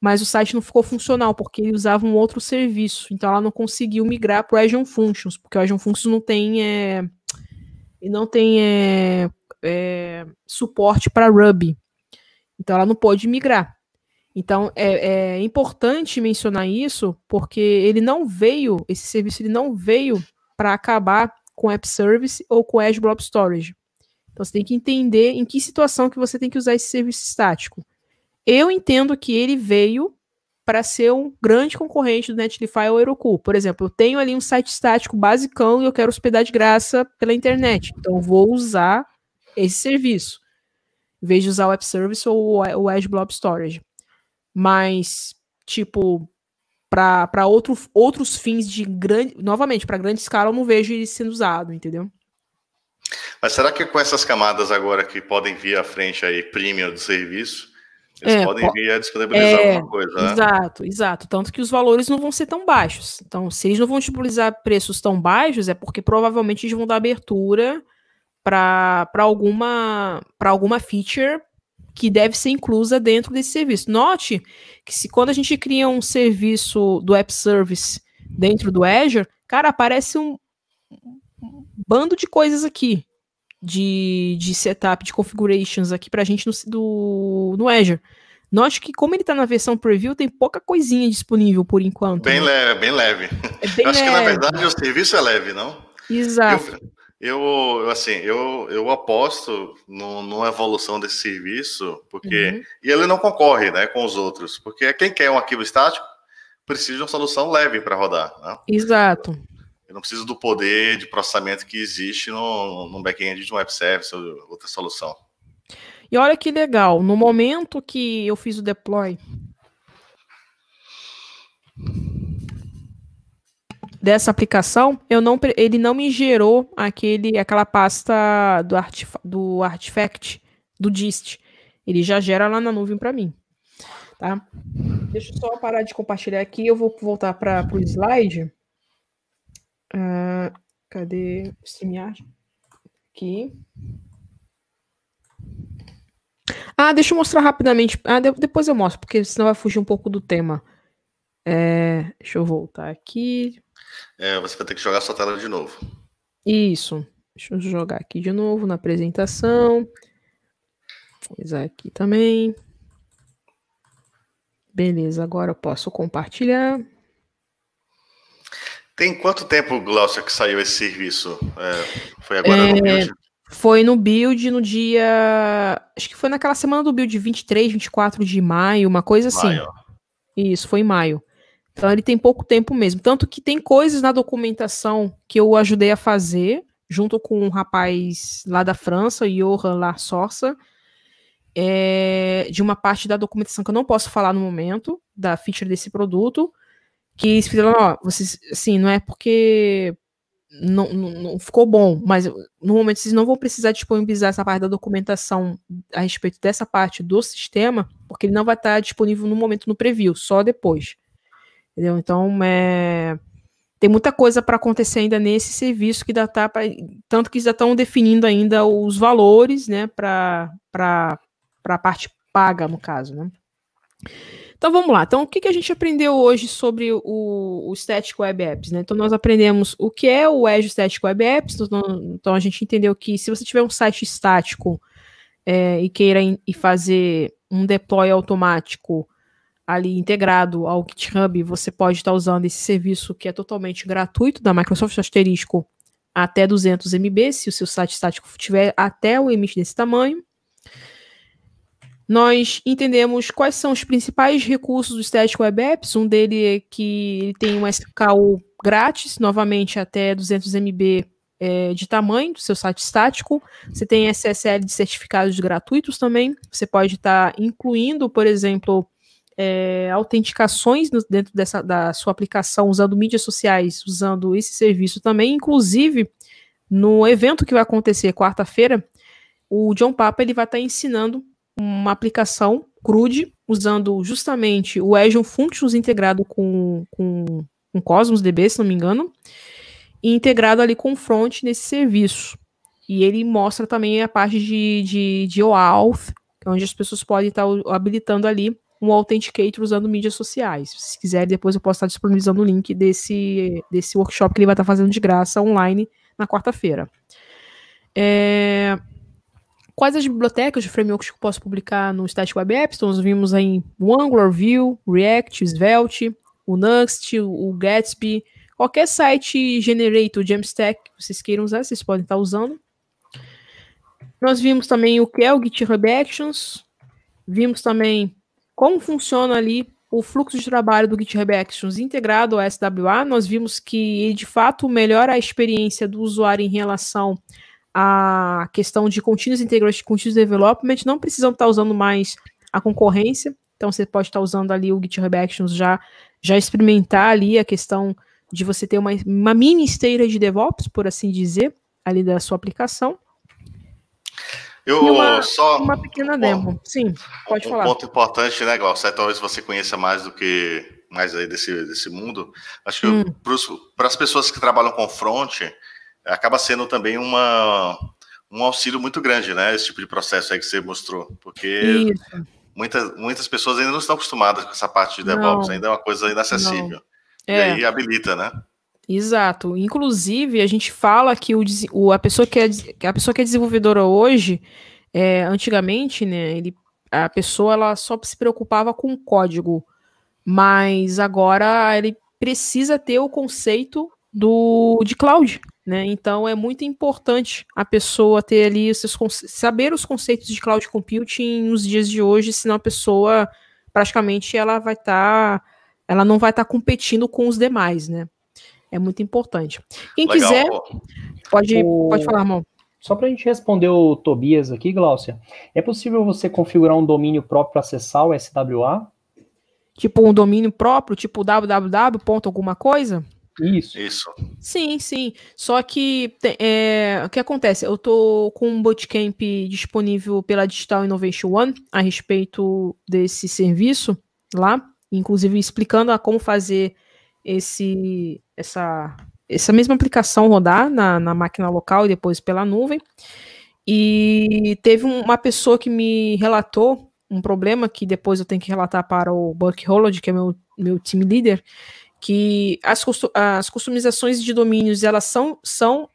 mas o site não ficou funcional, porque ele usava um outro serviço. Então ela não conseguiu migrar para o Azure Functions, porque o Azure Functions não tem. É, não tem é, é, suporte para Ruby. Então ela não pôde migrar. Então é, é, importante mencionar isso, porque ele não veio, esse serviço ele não veio para acabar com App Service ou com Edge Blob Storage. Então você tem que entender em que situação que você tem que usar esse serviço estático. Eu entendo que ele veio para ser um grande concorrente do Netlify ou Heroku. Por exemplo, eu tenho ali um site estático basicão e eu quero hospedar de graça pela internet. Então vou usar esse serviço, em vez de usar o App Service ou o Edge Blob Storage mas tipo para outro, outros fins de grande, novamente, para grande escala, eu não vejo ele sendo usado, entendeu? Mas será que com essas camadas agora que podem vir à frente aí, premium do serviço, eles é, podem vir a disponibilizar é, alguma coisa, né? Exato, exato. Tanto que os valores não vão ser tão baixos. Então, se eles não vão disponibilizar preços tão baixos, é porque provavelmente eles vão dar abertura para alguma, para alguma feature que deve ser inclusa dentro desse serviço. Note que se quando a gente cria um serviço do App Service dentro do Azure, cara, aparece um, bando de coisas aqui, de, de setup, de configurations aqui para a gente no, do, no Azure. Note que como ele está na versão preview, tem pouca coisinha disponível por enquanto. Bem né? leve, bem leve. É bem Eu acho leve. que na verdade o serviço é leve, não? Exato. Eu, eu, assim, eu, eu aposto no, numa evolução desse serviço, porque uhum. e ele não concorre, né, com os outros, porque quem quer um arquivo estático precisa de uma solução leve para rodar, né? Exato. Eu não preciso do poder de processamento que existe no, no back-end de um web service ou outra solução. E olha que legal, no momento que eu fiz o deploy dessa aplicação, eu não, ele não me gerou aquele, aquela pasta do, artif do Artifact, do dist. Ele já gera lá na nuvem para mim. Tá? Deixa eu só parar de compartilhar aqui. Eu vou voltar para o slide. Uh, cadê o StreamYard? Aqui. Ah, deixa eu mostrar rapidamente. Ah, de depois eu mostro, porque senão vai fugir um pouco do tema. É, deixa eu voltar aqui é, você vai ter que jogar sua tela de novo. Isso. Deixa eu jogar aqui de novo na apresentação. Coisar aqui também. Beleza, agora eu posso compartilhar. Tem quanto tempo, Glaucia, que saiu esse serviço? É, foi agora é, no build? Foi no build no dia. Acho que foi naquela semana do build 23, 24 de maio, uma coisa assim. maio. assim. Isso, foi em maio. Então ele tem pouco tempo mesmo. Tanto que tem coisas na documentação que eu ajudei a fazer, junto com um rapaz lá da França, Johan La é, eh, de uma parte da documentação que eu não posso falar no momento, da feature desse produto, que eles fizeram, ó, vocês, assim, não é porque não, não, não, ficou bom, mas no momento vocês não vão precisar disponibilizar essa parte da documentação a respeito dessa parte do sistema, porque ele não vai estar disponível no momento no preview, só depois. Entendeu? Então, é, tem muita coisa para acontecer ainda nesse serviço que dá tá tanto que já estão definindo ainda os valores, né, para a parte paga, no caso, né? Então vamos lá. Então o que, que a gente aprendeu hoje sobre o, o Static Web Apps? Né? Então nós aprendemos o que é o Edge Static Web Apps. Então, então, então, a gente entendeu que se você tiver um site estático é, e queira in, e fazer um deploy automático ali integrado ao GitHub, você pode estar usando esse serviço que é totalmente gratuito da Microsoft Asterisco até 200 MB, se o seu site estático tiver até o limite desse tamanho. Nós entendemos quais são os principais recursos do Static Web Apps. Um dele é que tem um SKU grátis, novamente até 200 MB é, de tamanho do seu site estático. Você tem SSL de certificados gratuitos também. Você pode estar tá incluindo, por exemplo, é, autenticações no, dentro dessa, da sua aplicação, usando mídias sociais, usando esse serviço também. Inclusive, no evento que vai acontecer quarta-feira, o John Papa ele vai estar tá ensinando uma aplicação CRUD, usando justamente o Azure Functions integrado com, com, com Cosmos DB, se não me engano, e integrado ali com o Front nesse serviço. E ele mostra também a parte de, de, de OAuth, é onde as pessoas podem estar tá habilitando ali um Authenticator usando mídias sociais. Se quiser, depois eu posso estar disponibilizando o link desse, desse workshop que ele vai estar fazendo de graça online na quarta-feira. É... Quais as bibliotecas de frameworks que eu posso publicar no Static Web Apps? Então, nós vimos aí o Angular, Vue, React, Svelte, o Nuxt, o Gatsby, qualquer site generator, Jamstack, que vocês queiram usar, vocês podem estar usando. Nós vimos também o que é o GitHub Actions, vimos também como funciona ali o fluxo de trabalho do GitHub Actions integrado ao SWA, nós vimos que de fato melhora a experiência do usuário em relação à questão de continuous integration, continuous development, não precisam estar usando mais a concorrência, então você pode estar usando ali o GitHub Actions já já experimentar ali a questão de você ter uma, uma mini esteira de DevOps, por assim dizer, ali da sua aplicação. Eu uma, só. Uma pequena demo. Sim, pode um falar. Um ponto importante, né, Glaucio? Talvez você conheça mais do que mais aí desse, desse mundo. Acho que hum. para as pessoas que trabalham com front, acaba sendo também uma, um auxílio muito grande, né? Esse tipo de processo aí que você mostrou. Porque Isso. muitas, muitas pessoas ainda não estão acostumadas com essa parte de DevOps, não. ainda é uma coisa inacessível. Não. E aí é. habilita, né? Exato. Inclusive, a gente fala que o, o a, pessoa que é, a pessoa que é desenvolvedora hoje, é, antigamente, né, ele, a pessoa ela só se preocupava com código, mas agora ele precisa ter o conceito do, de cloud. Né? Então, é muito importante a pessoa ter ali, esses, saber os conceitos de cloud computing nos dias de hoje, senão a pessoa, praticamente, ela vai estar... Tá, ela não vai estar tá competindo com os demais, né? é muito importante. Quem Legal. quiser, pode, o... pode falar, irmão. Só para a gente responder o Tobias aqui, Glaucia, é possível você configurar um domínio próprio para acessar o SWA? Tipo um domínio próprio, tipo www. alguma coisa? Isso. Isso. Sim, sim. Só que é, o que acontece? Eu tô com um bootcamp disponível pela Digital Innovation One a respeito desse serviço lá, inclusive explicando a como fazer esse, essa, essa mesma aplicação rodar na, na máquina local e depois pela nuvem. E teve uma pessoa que me relatou um problema que depois eu tenho que relatar para o Buck Holland, que é meu, meu team leader que as, as customizações de domínios, elas são, são...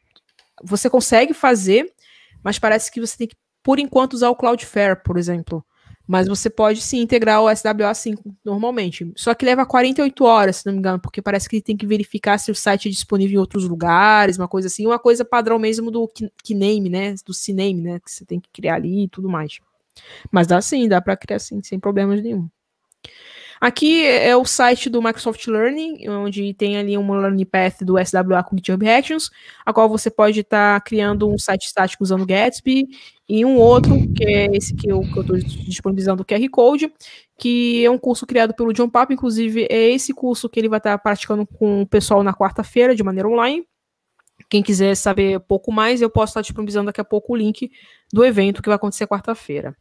Você consegue fazer, mas parece que você tem que, por enquanto, usar o Cloudflare, por exemplo. Mas você pode sim integrar o SWA assim normalmente. Só que leva 48 horas, se não me engano, porque parece que ele tem que verificar se o site é disponível em outros lugares, uma coisa assim, uma coisa padrão mesmo do Kiname, né? Do cname, né? Que você tem que criar ali e tudo mais. Mas dá sim, dá para criar sim, sem problemas nenhum. Aqui é o site do Microsoft Learning, onde tem ali um Learning Path do SWA com GitHub Actions, a qual você pode estar tá criando um site estático usando Gatsby, e um outro, que é esse que eu estou disponibilizando, o QR é Code, que é um curso criado pelo John Papa, inclusive é esse curso que ele vai estar tá praticando com o pessoal na quarta-feira, de maneira online. Quem quiser saber pouco mais, eu posso estar tá disponibilizando daqui a pouco o link do evento que vai acontecer quarta-feira.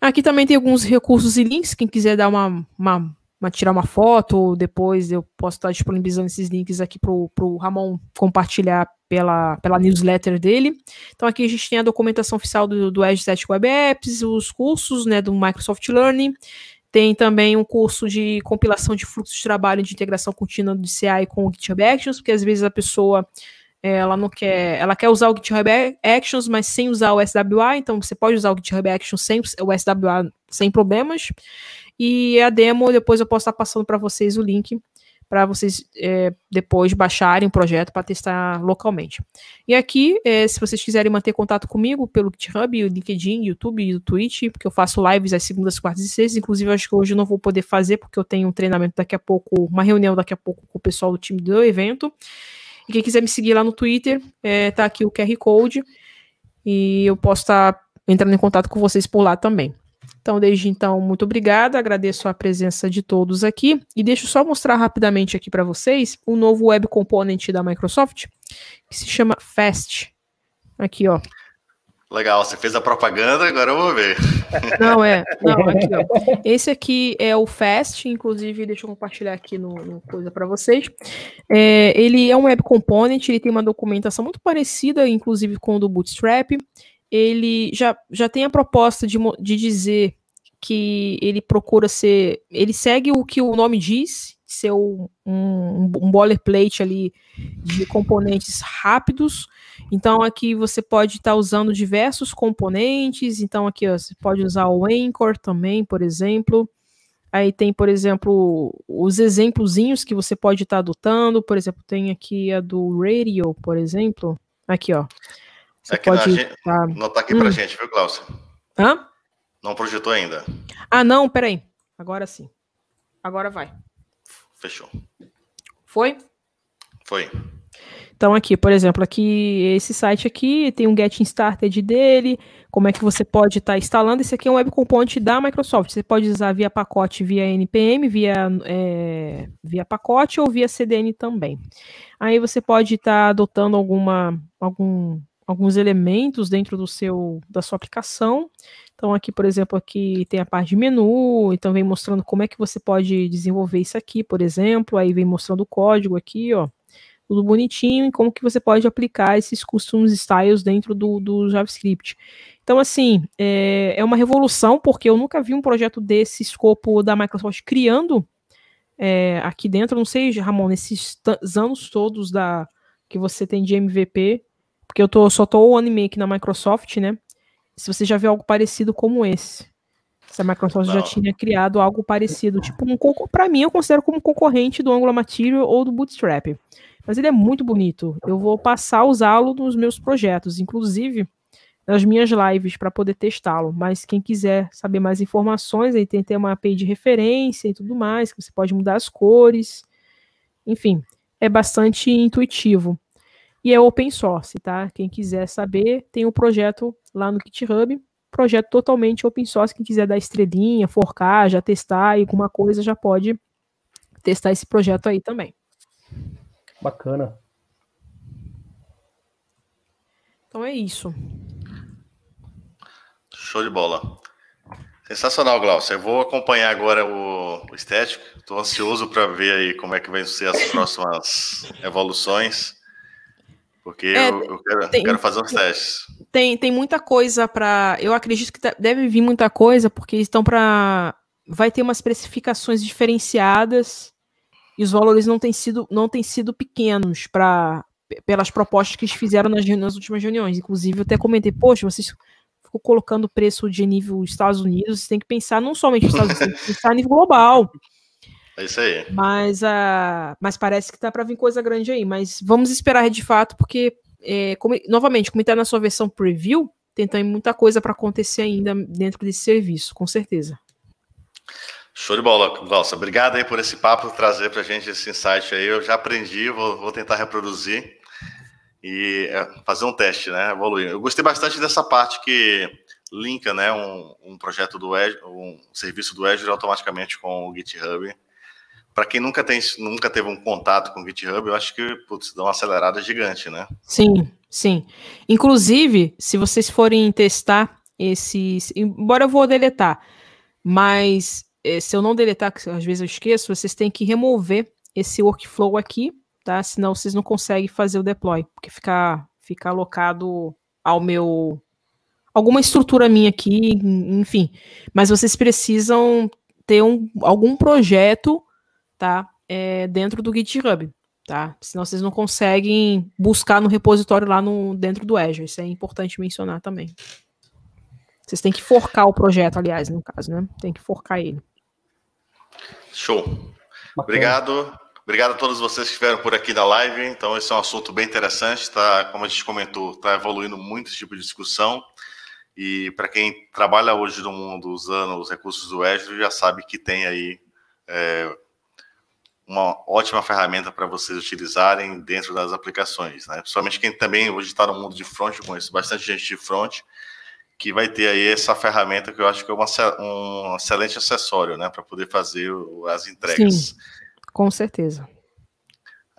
Aqui também tem alguns recursos e links, quem quiser dar uma, uma, uma tirar uma foto, depois eu posso estar disponibilizando esses links aqui para o Ramon compartilhar pela, pela newsletter dele. Então aqui a gente tem a documentação oficial do, do Edge Set Web Apps, os cursos né, do Microsoft Learning, tem também um curso de compilação de fluxos de trabalho de integração contínua do CI com o GitHub Actions, porque às vezes a pessoa ela não quer. Ela quer usar o GitHub Actions, mas sem usar o SWA. Então você pode usar o GitHub Actions sem o SWA sem problemas. E a demo, depois eu posso estar passando para vocês o link para vocês é, depois baixarem o projeto para testar localmente. E aqui, é, se vocês quiserem manter contato comigo pelo GitHub, o LinkedIn, YouTube e o Twitch, porque eu faço lives às segundas, quartas e sextas, inclusive acho que hoje eu não vou poder fazer porque eu tenho um treinamento daqui a pouco, uma reunião daqui a pouco com o pessoal do time do evento. E quem quiser me seguir lá no Twitter, é, tá aqui o QR Code. E eu posso estar tá entrando em contato com vocês por lá também. Então, desde então, muito obrigada, agradeço a presença de todos aqui e deixo só mostrar rapidamente aqui para vocês o novo Web Component da Microsoft, que se chama Fast. Aqui, ó, Legal, você fez a propaganda, agora eu vou ver. Não, é. Não, aqui, ó. Esse aqui é o Fast, inclusive, deixa eu compartilhar aqui no, no coisa para vocês. É, ele é um web component, ele tem uma documentação muito parecida, inclusive, com o do Bootstrap. Ele já, já tem a proposta de, de dizer que ele procura ser. Ele segue o que o nome diz, ser um, um, um boilerplate ali de componentes rápidos. Então aqui você pode estar tá usando diversos componentes. Então aqui ó, você pode usar o Anchor também, por exemplo. Aí tem, por exemplo, os exemplozinhos que você pode estar tá adotando. Por exemplo, tem aqui a do Radio, por exemplo. Aqui, ó. Você é pode tá... não tá aqui hum. pra gente, viu, Glaucio? Hã? Não projetou ainda. Ah, não, peraí. Agora sim. Agora vai. Fechou. Foi? Foi. Então aqui, por exemplo, aqui esse site aqui tem um Getting Started dele, como é que você pode estar tá instalando. Esse aqui é um web component da Microsoft. Você pode usar via pacote, via NPM, via, é, via pacote ou via CDN também. Aí você pode estar tá adotando alguma, algum, alguns elementos dentro do seu da sua aplicação. Então aqui, por exemplo, aqui tem a parte de menu, então vem mostrando como é que você pode desenvolver isso aqui, por exemplo, aí vem mostrando o código aqui, ó, tudo bonitinho, e como que você pode aplicar esses custom styles dentro do, do JavaScript. Então, assim, é, é, uma revolução, porque eu nunca vi um projeto desse escopo da Microsoft criando é, aqui dentro, não sei, Ramon, nesses anos todos da que você tem de MVP, porque eu tô, só tô um ano e meio aqui na Microsoft, né? se você já viu algo parecido como esse. Se a Microsoft Não. já tinha criado algo parecido, tipo um para mim eu considero como concorrente do Angular Material ou do Bootstrap. Mas ele é muito bonito. Eu vou passar a usá-lo nos meus projetos, inclusive nas minhas lives para poder testá-lo. Mas quem quiser saber mais informações, aí tem, tem uma API de referência e tudo mais, que você pode mudar as cores. Enfim, é bastante intuitivo. E é open source, tá? Quem quiser saber, tem o um projeto lá no GitHub, projeto totalmente open source. Quem quiser dar estrelinha, forcar, já testar e alguma coisa, já pode testar esse projeto aí também. Bacana. Então é isso. Show de bola. Sensacional, Glaucio. Eu vou acompanhar agora o, o estético. Estou ansioso para ver aí como é que vão ser as próximas evoluções. Porque é, eu, eu, quero, tem, eu, quero, fazer os testes. Tem, tem muita coisa para. Eu acredito que deve vir muita coisa, porque estão para. Vai ter umas especificações diferenciadas e os valores não têm sido, não têm sido pequenos para pelas propostas que eles fizeram nas, nas últimas reuniões. Inclusive, eu até comentei, poxa, vocês ficam colocando preço de nível Estados Unidos, você tem que pensar não somente nos Estados Unidos, tem que pensar a nível global. É isso aí. Mas, uh, mas parece que tá para vir coisa grande aí. Mas vamos esperar de fato, porque, é, como, novamente, como está na sua versão preview, tem também muita coisa para acontecer ainda dentro desse serviço, com certeza. Show de bola, Valsa. Obrigado aí por esse papo, trazer para a gente esse insight aí. Eu já aprendi, vou, vou tentar reproduzir e é, fazer um teste, né? Evoluir. Eu gostei bastante dessa parte que linka, né, um, um projeto do Azure, um serviço do Azure automaticamente com o GitHub para quem nunca, tem, nunca teve um contato com o GitHub, eu acho que putz, dá uma acelerada gigante, né? Sim, sim. Inclusive, se vocês forem testar esses. Embora eu vou deletar, mas eh, se eu não deletar, que às vezes eu esqueço, vocês têm que remover esse workflow aqui, tá? Senão vocês não conseguem fazer o deploy, porque fica, fica alocado ao meu. Alguma estrutura minha aqui, enfim. Mas vocês precisam ter um, algum projeto tá? É, dentro do GitHub, tá? Senão vocês não conseguem buscar no repositório lá no, dentro do Azure. Isso é importante mencionar também. Vocês têm que forcar o projeto, aliás, no caso, né? Tem que forcar ele. Show. Obrigado. Obrigado a todos vocês que estiveram por aqui na live. Então, esse é um assunto bem interessante, tá? Como a gente comentou, está evoluindo muito esse tipo de discussão. E para quem trabalha hoje no mundo usando os recursos do Azure, já sabe que tem aí é, uma ótima ferramenta para vocês utilizarem dentro das aplicações, né? Principalmente quem também hoje está no mundo de front, com conheço bastante gente de front, que vai ter aí essa ferramenta que eu acho que é uma, um excelente acessório, né? Para poder fazer as entregas. Sim, com certeza.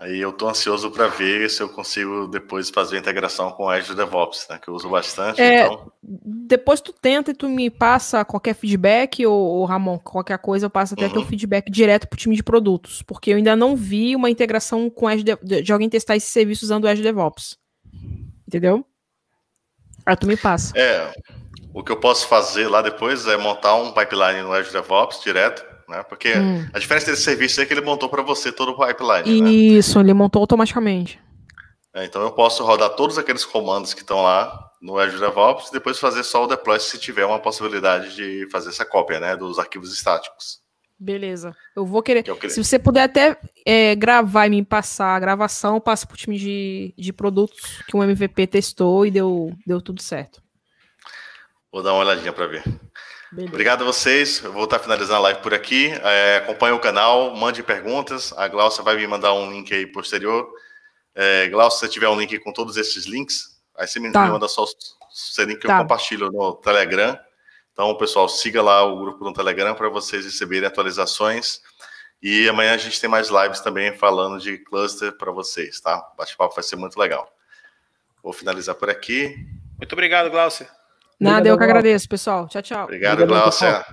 Aí eu estou ansioso para ver se eu consigo depois fazer a integração com o Azure DevOps, né? Que eu uso bastante. É, então... Depois tu tenta e tu me passa qualquer feedback, ou, Ramon, qualquer coisa, eu passo até uhum. teu feedback direto para o time de produtos, porque eu ainda não vi uma integração com Azure de, de alguém testar esse serviço usando o Azure DevOps. Entendeu? Aí tu me passa. É. O que eu posso fazer lá depois é montar um pipeline no Azure DevOps direto né? Porque hum. a diferença desse serviço é que ele montou para você todo o pipeline. Né? Isso, né? ele montou automaticamente. É, então eu posso rodar todos aqueles comandos que estão lá no Azure DevOps e depois fazer só o deploy se tiver uma possibilidade de fazer essa cópia, né, dos arquivos estáticos. Beleza. Eu vou querer. Eu é se você puder até é, gravar e me passar a gravação, passo para o time de, de produtos que o MVP testou e deu, deu tudo certo. Vou dar uma olhadinha para ver. Beleza. Obrigado a vocês. Eu vou estar finalizando a live por aqui. É, acompanhe o canal, mande perguntas. A Glaucia vai me mandar um link aí posterior. É, Glaucia, se você tiver um link com todos esses links, aí você me, tá. me manda só o seu link que tá. eu compartilho no Telegram. Então, pessoal, siga lá o grupo no Telegram para vocês receberem atualizações. E amanhã a gente tem mais lives também falando de cluster para vocês, tá? O bate-papo vai ser muito legal. Vou finalizar por aqui. Muito obrigado, Glaucia. Nada, Obrigado, eu que agradeço, pessoal. Tchau, tchau. Obrigado, Obrigado Glaucia.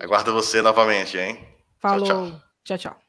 Aguardo você novamente, hein? Falou. tchau, tchau. tchau, tchau.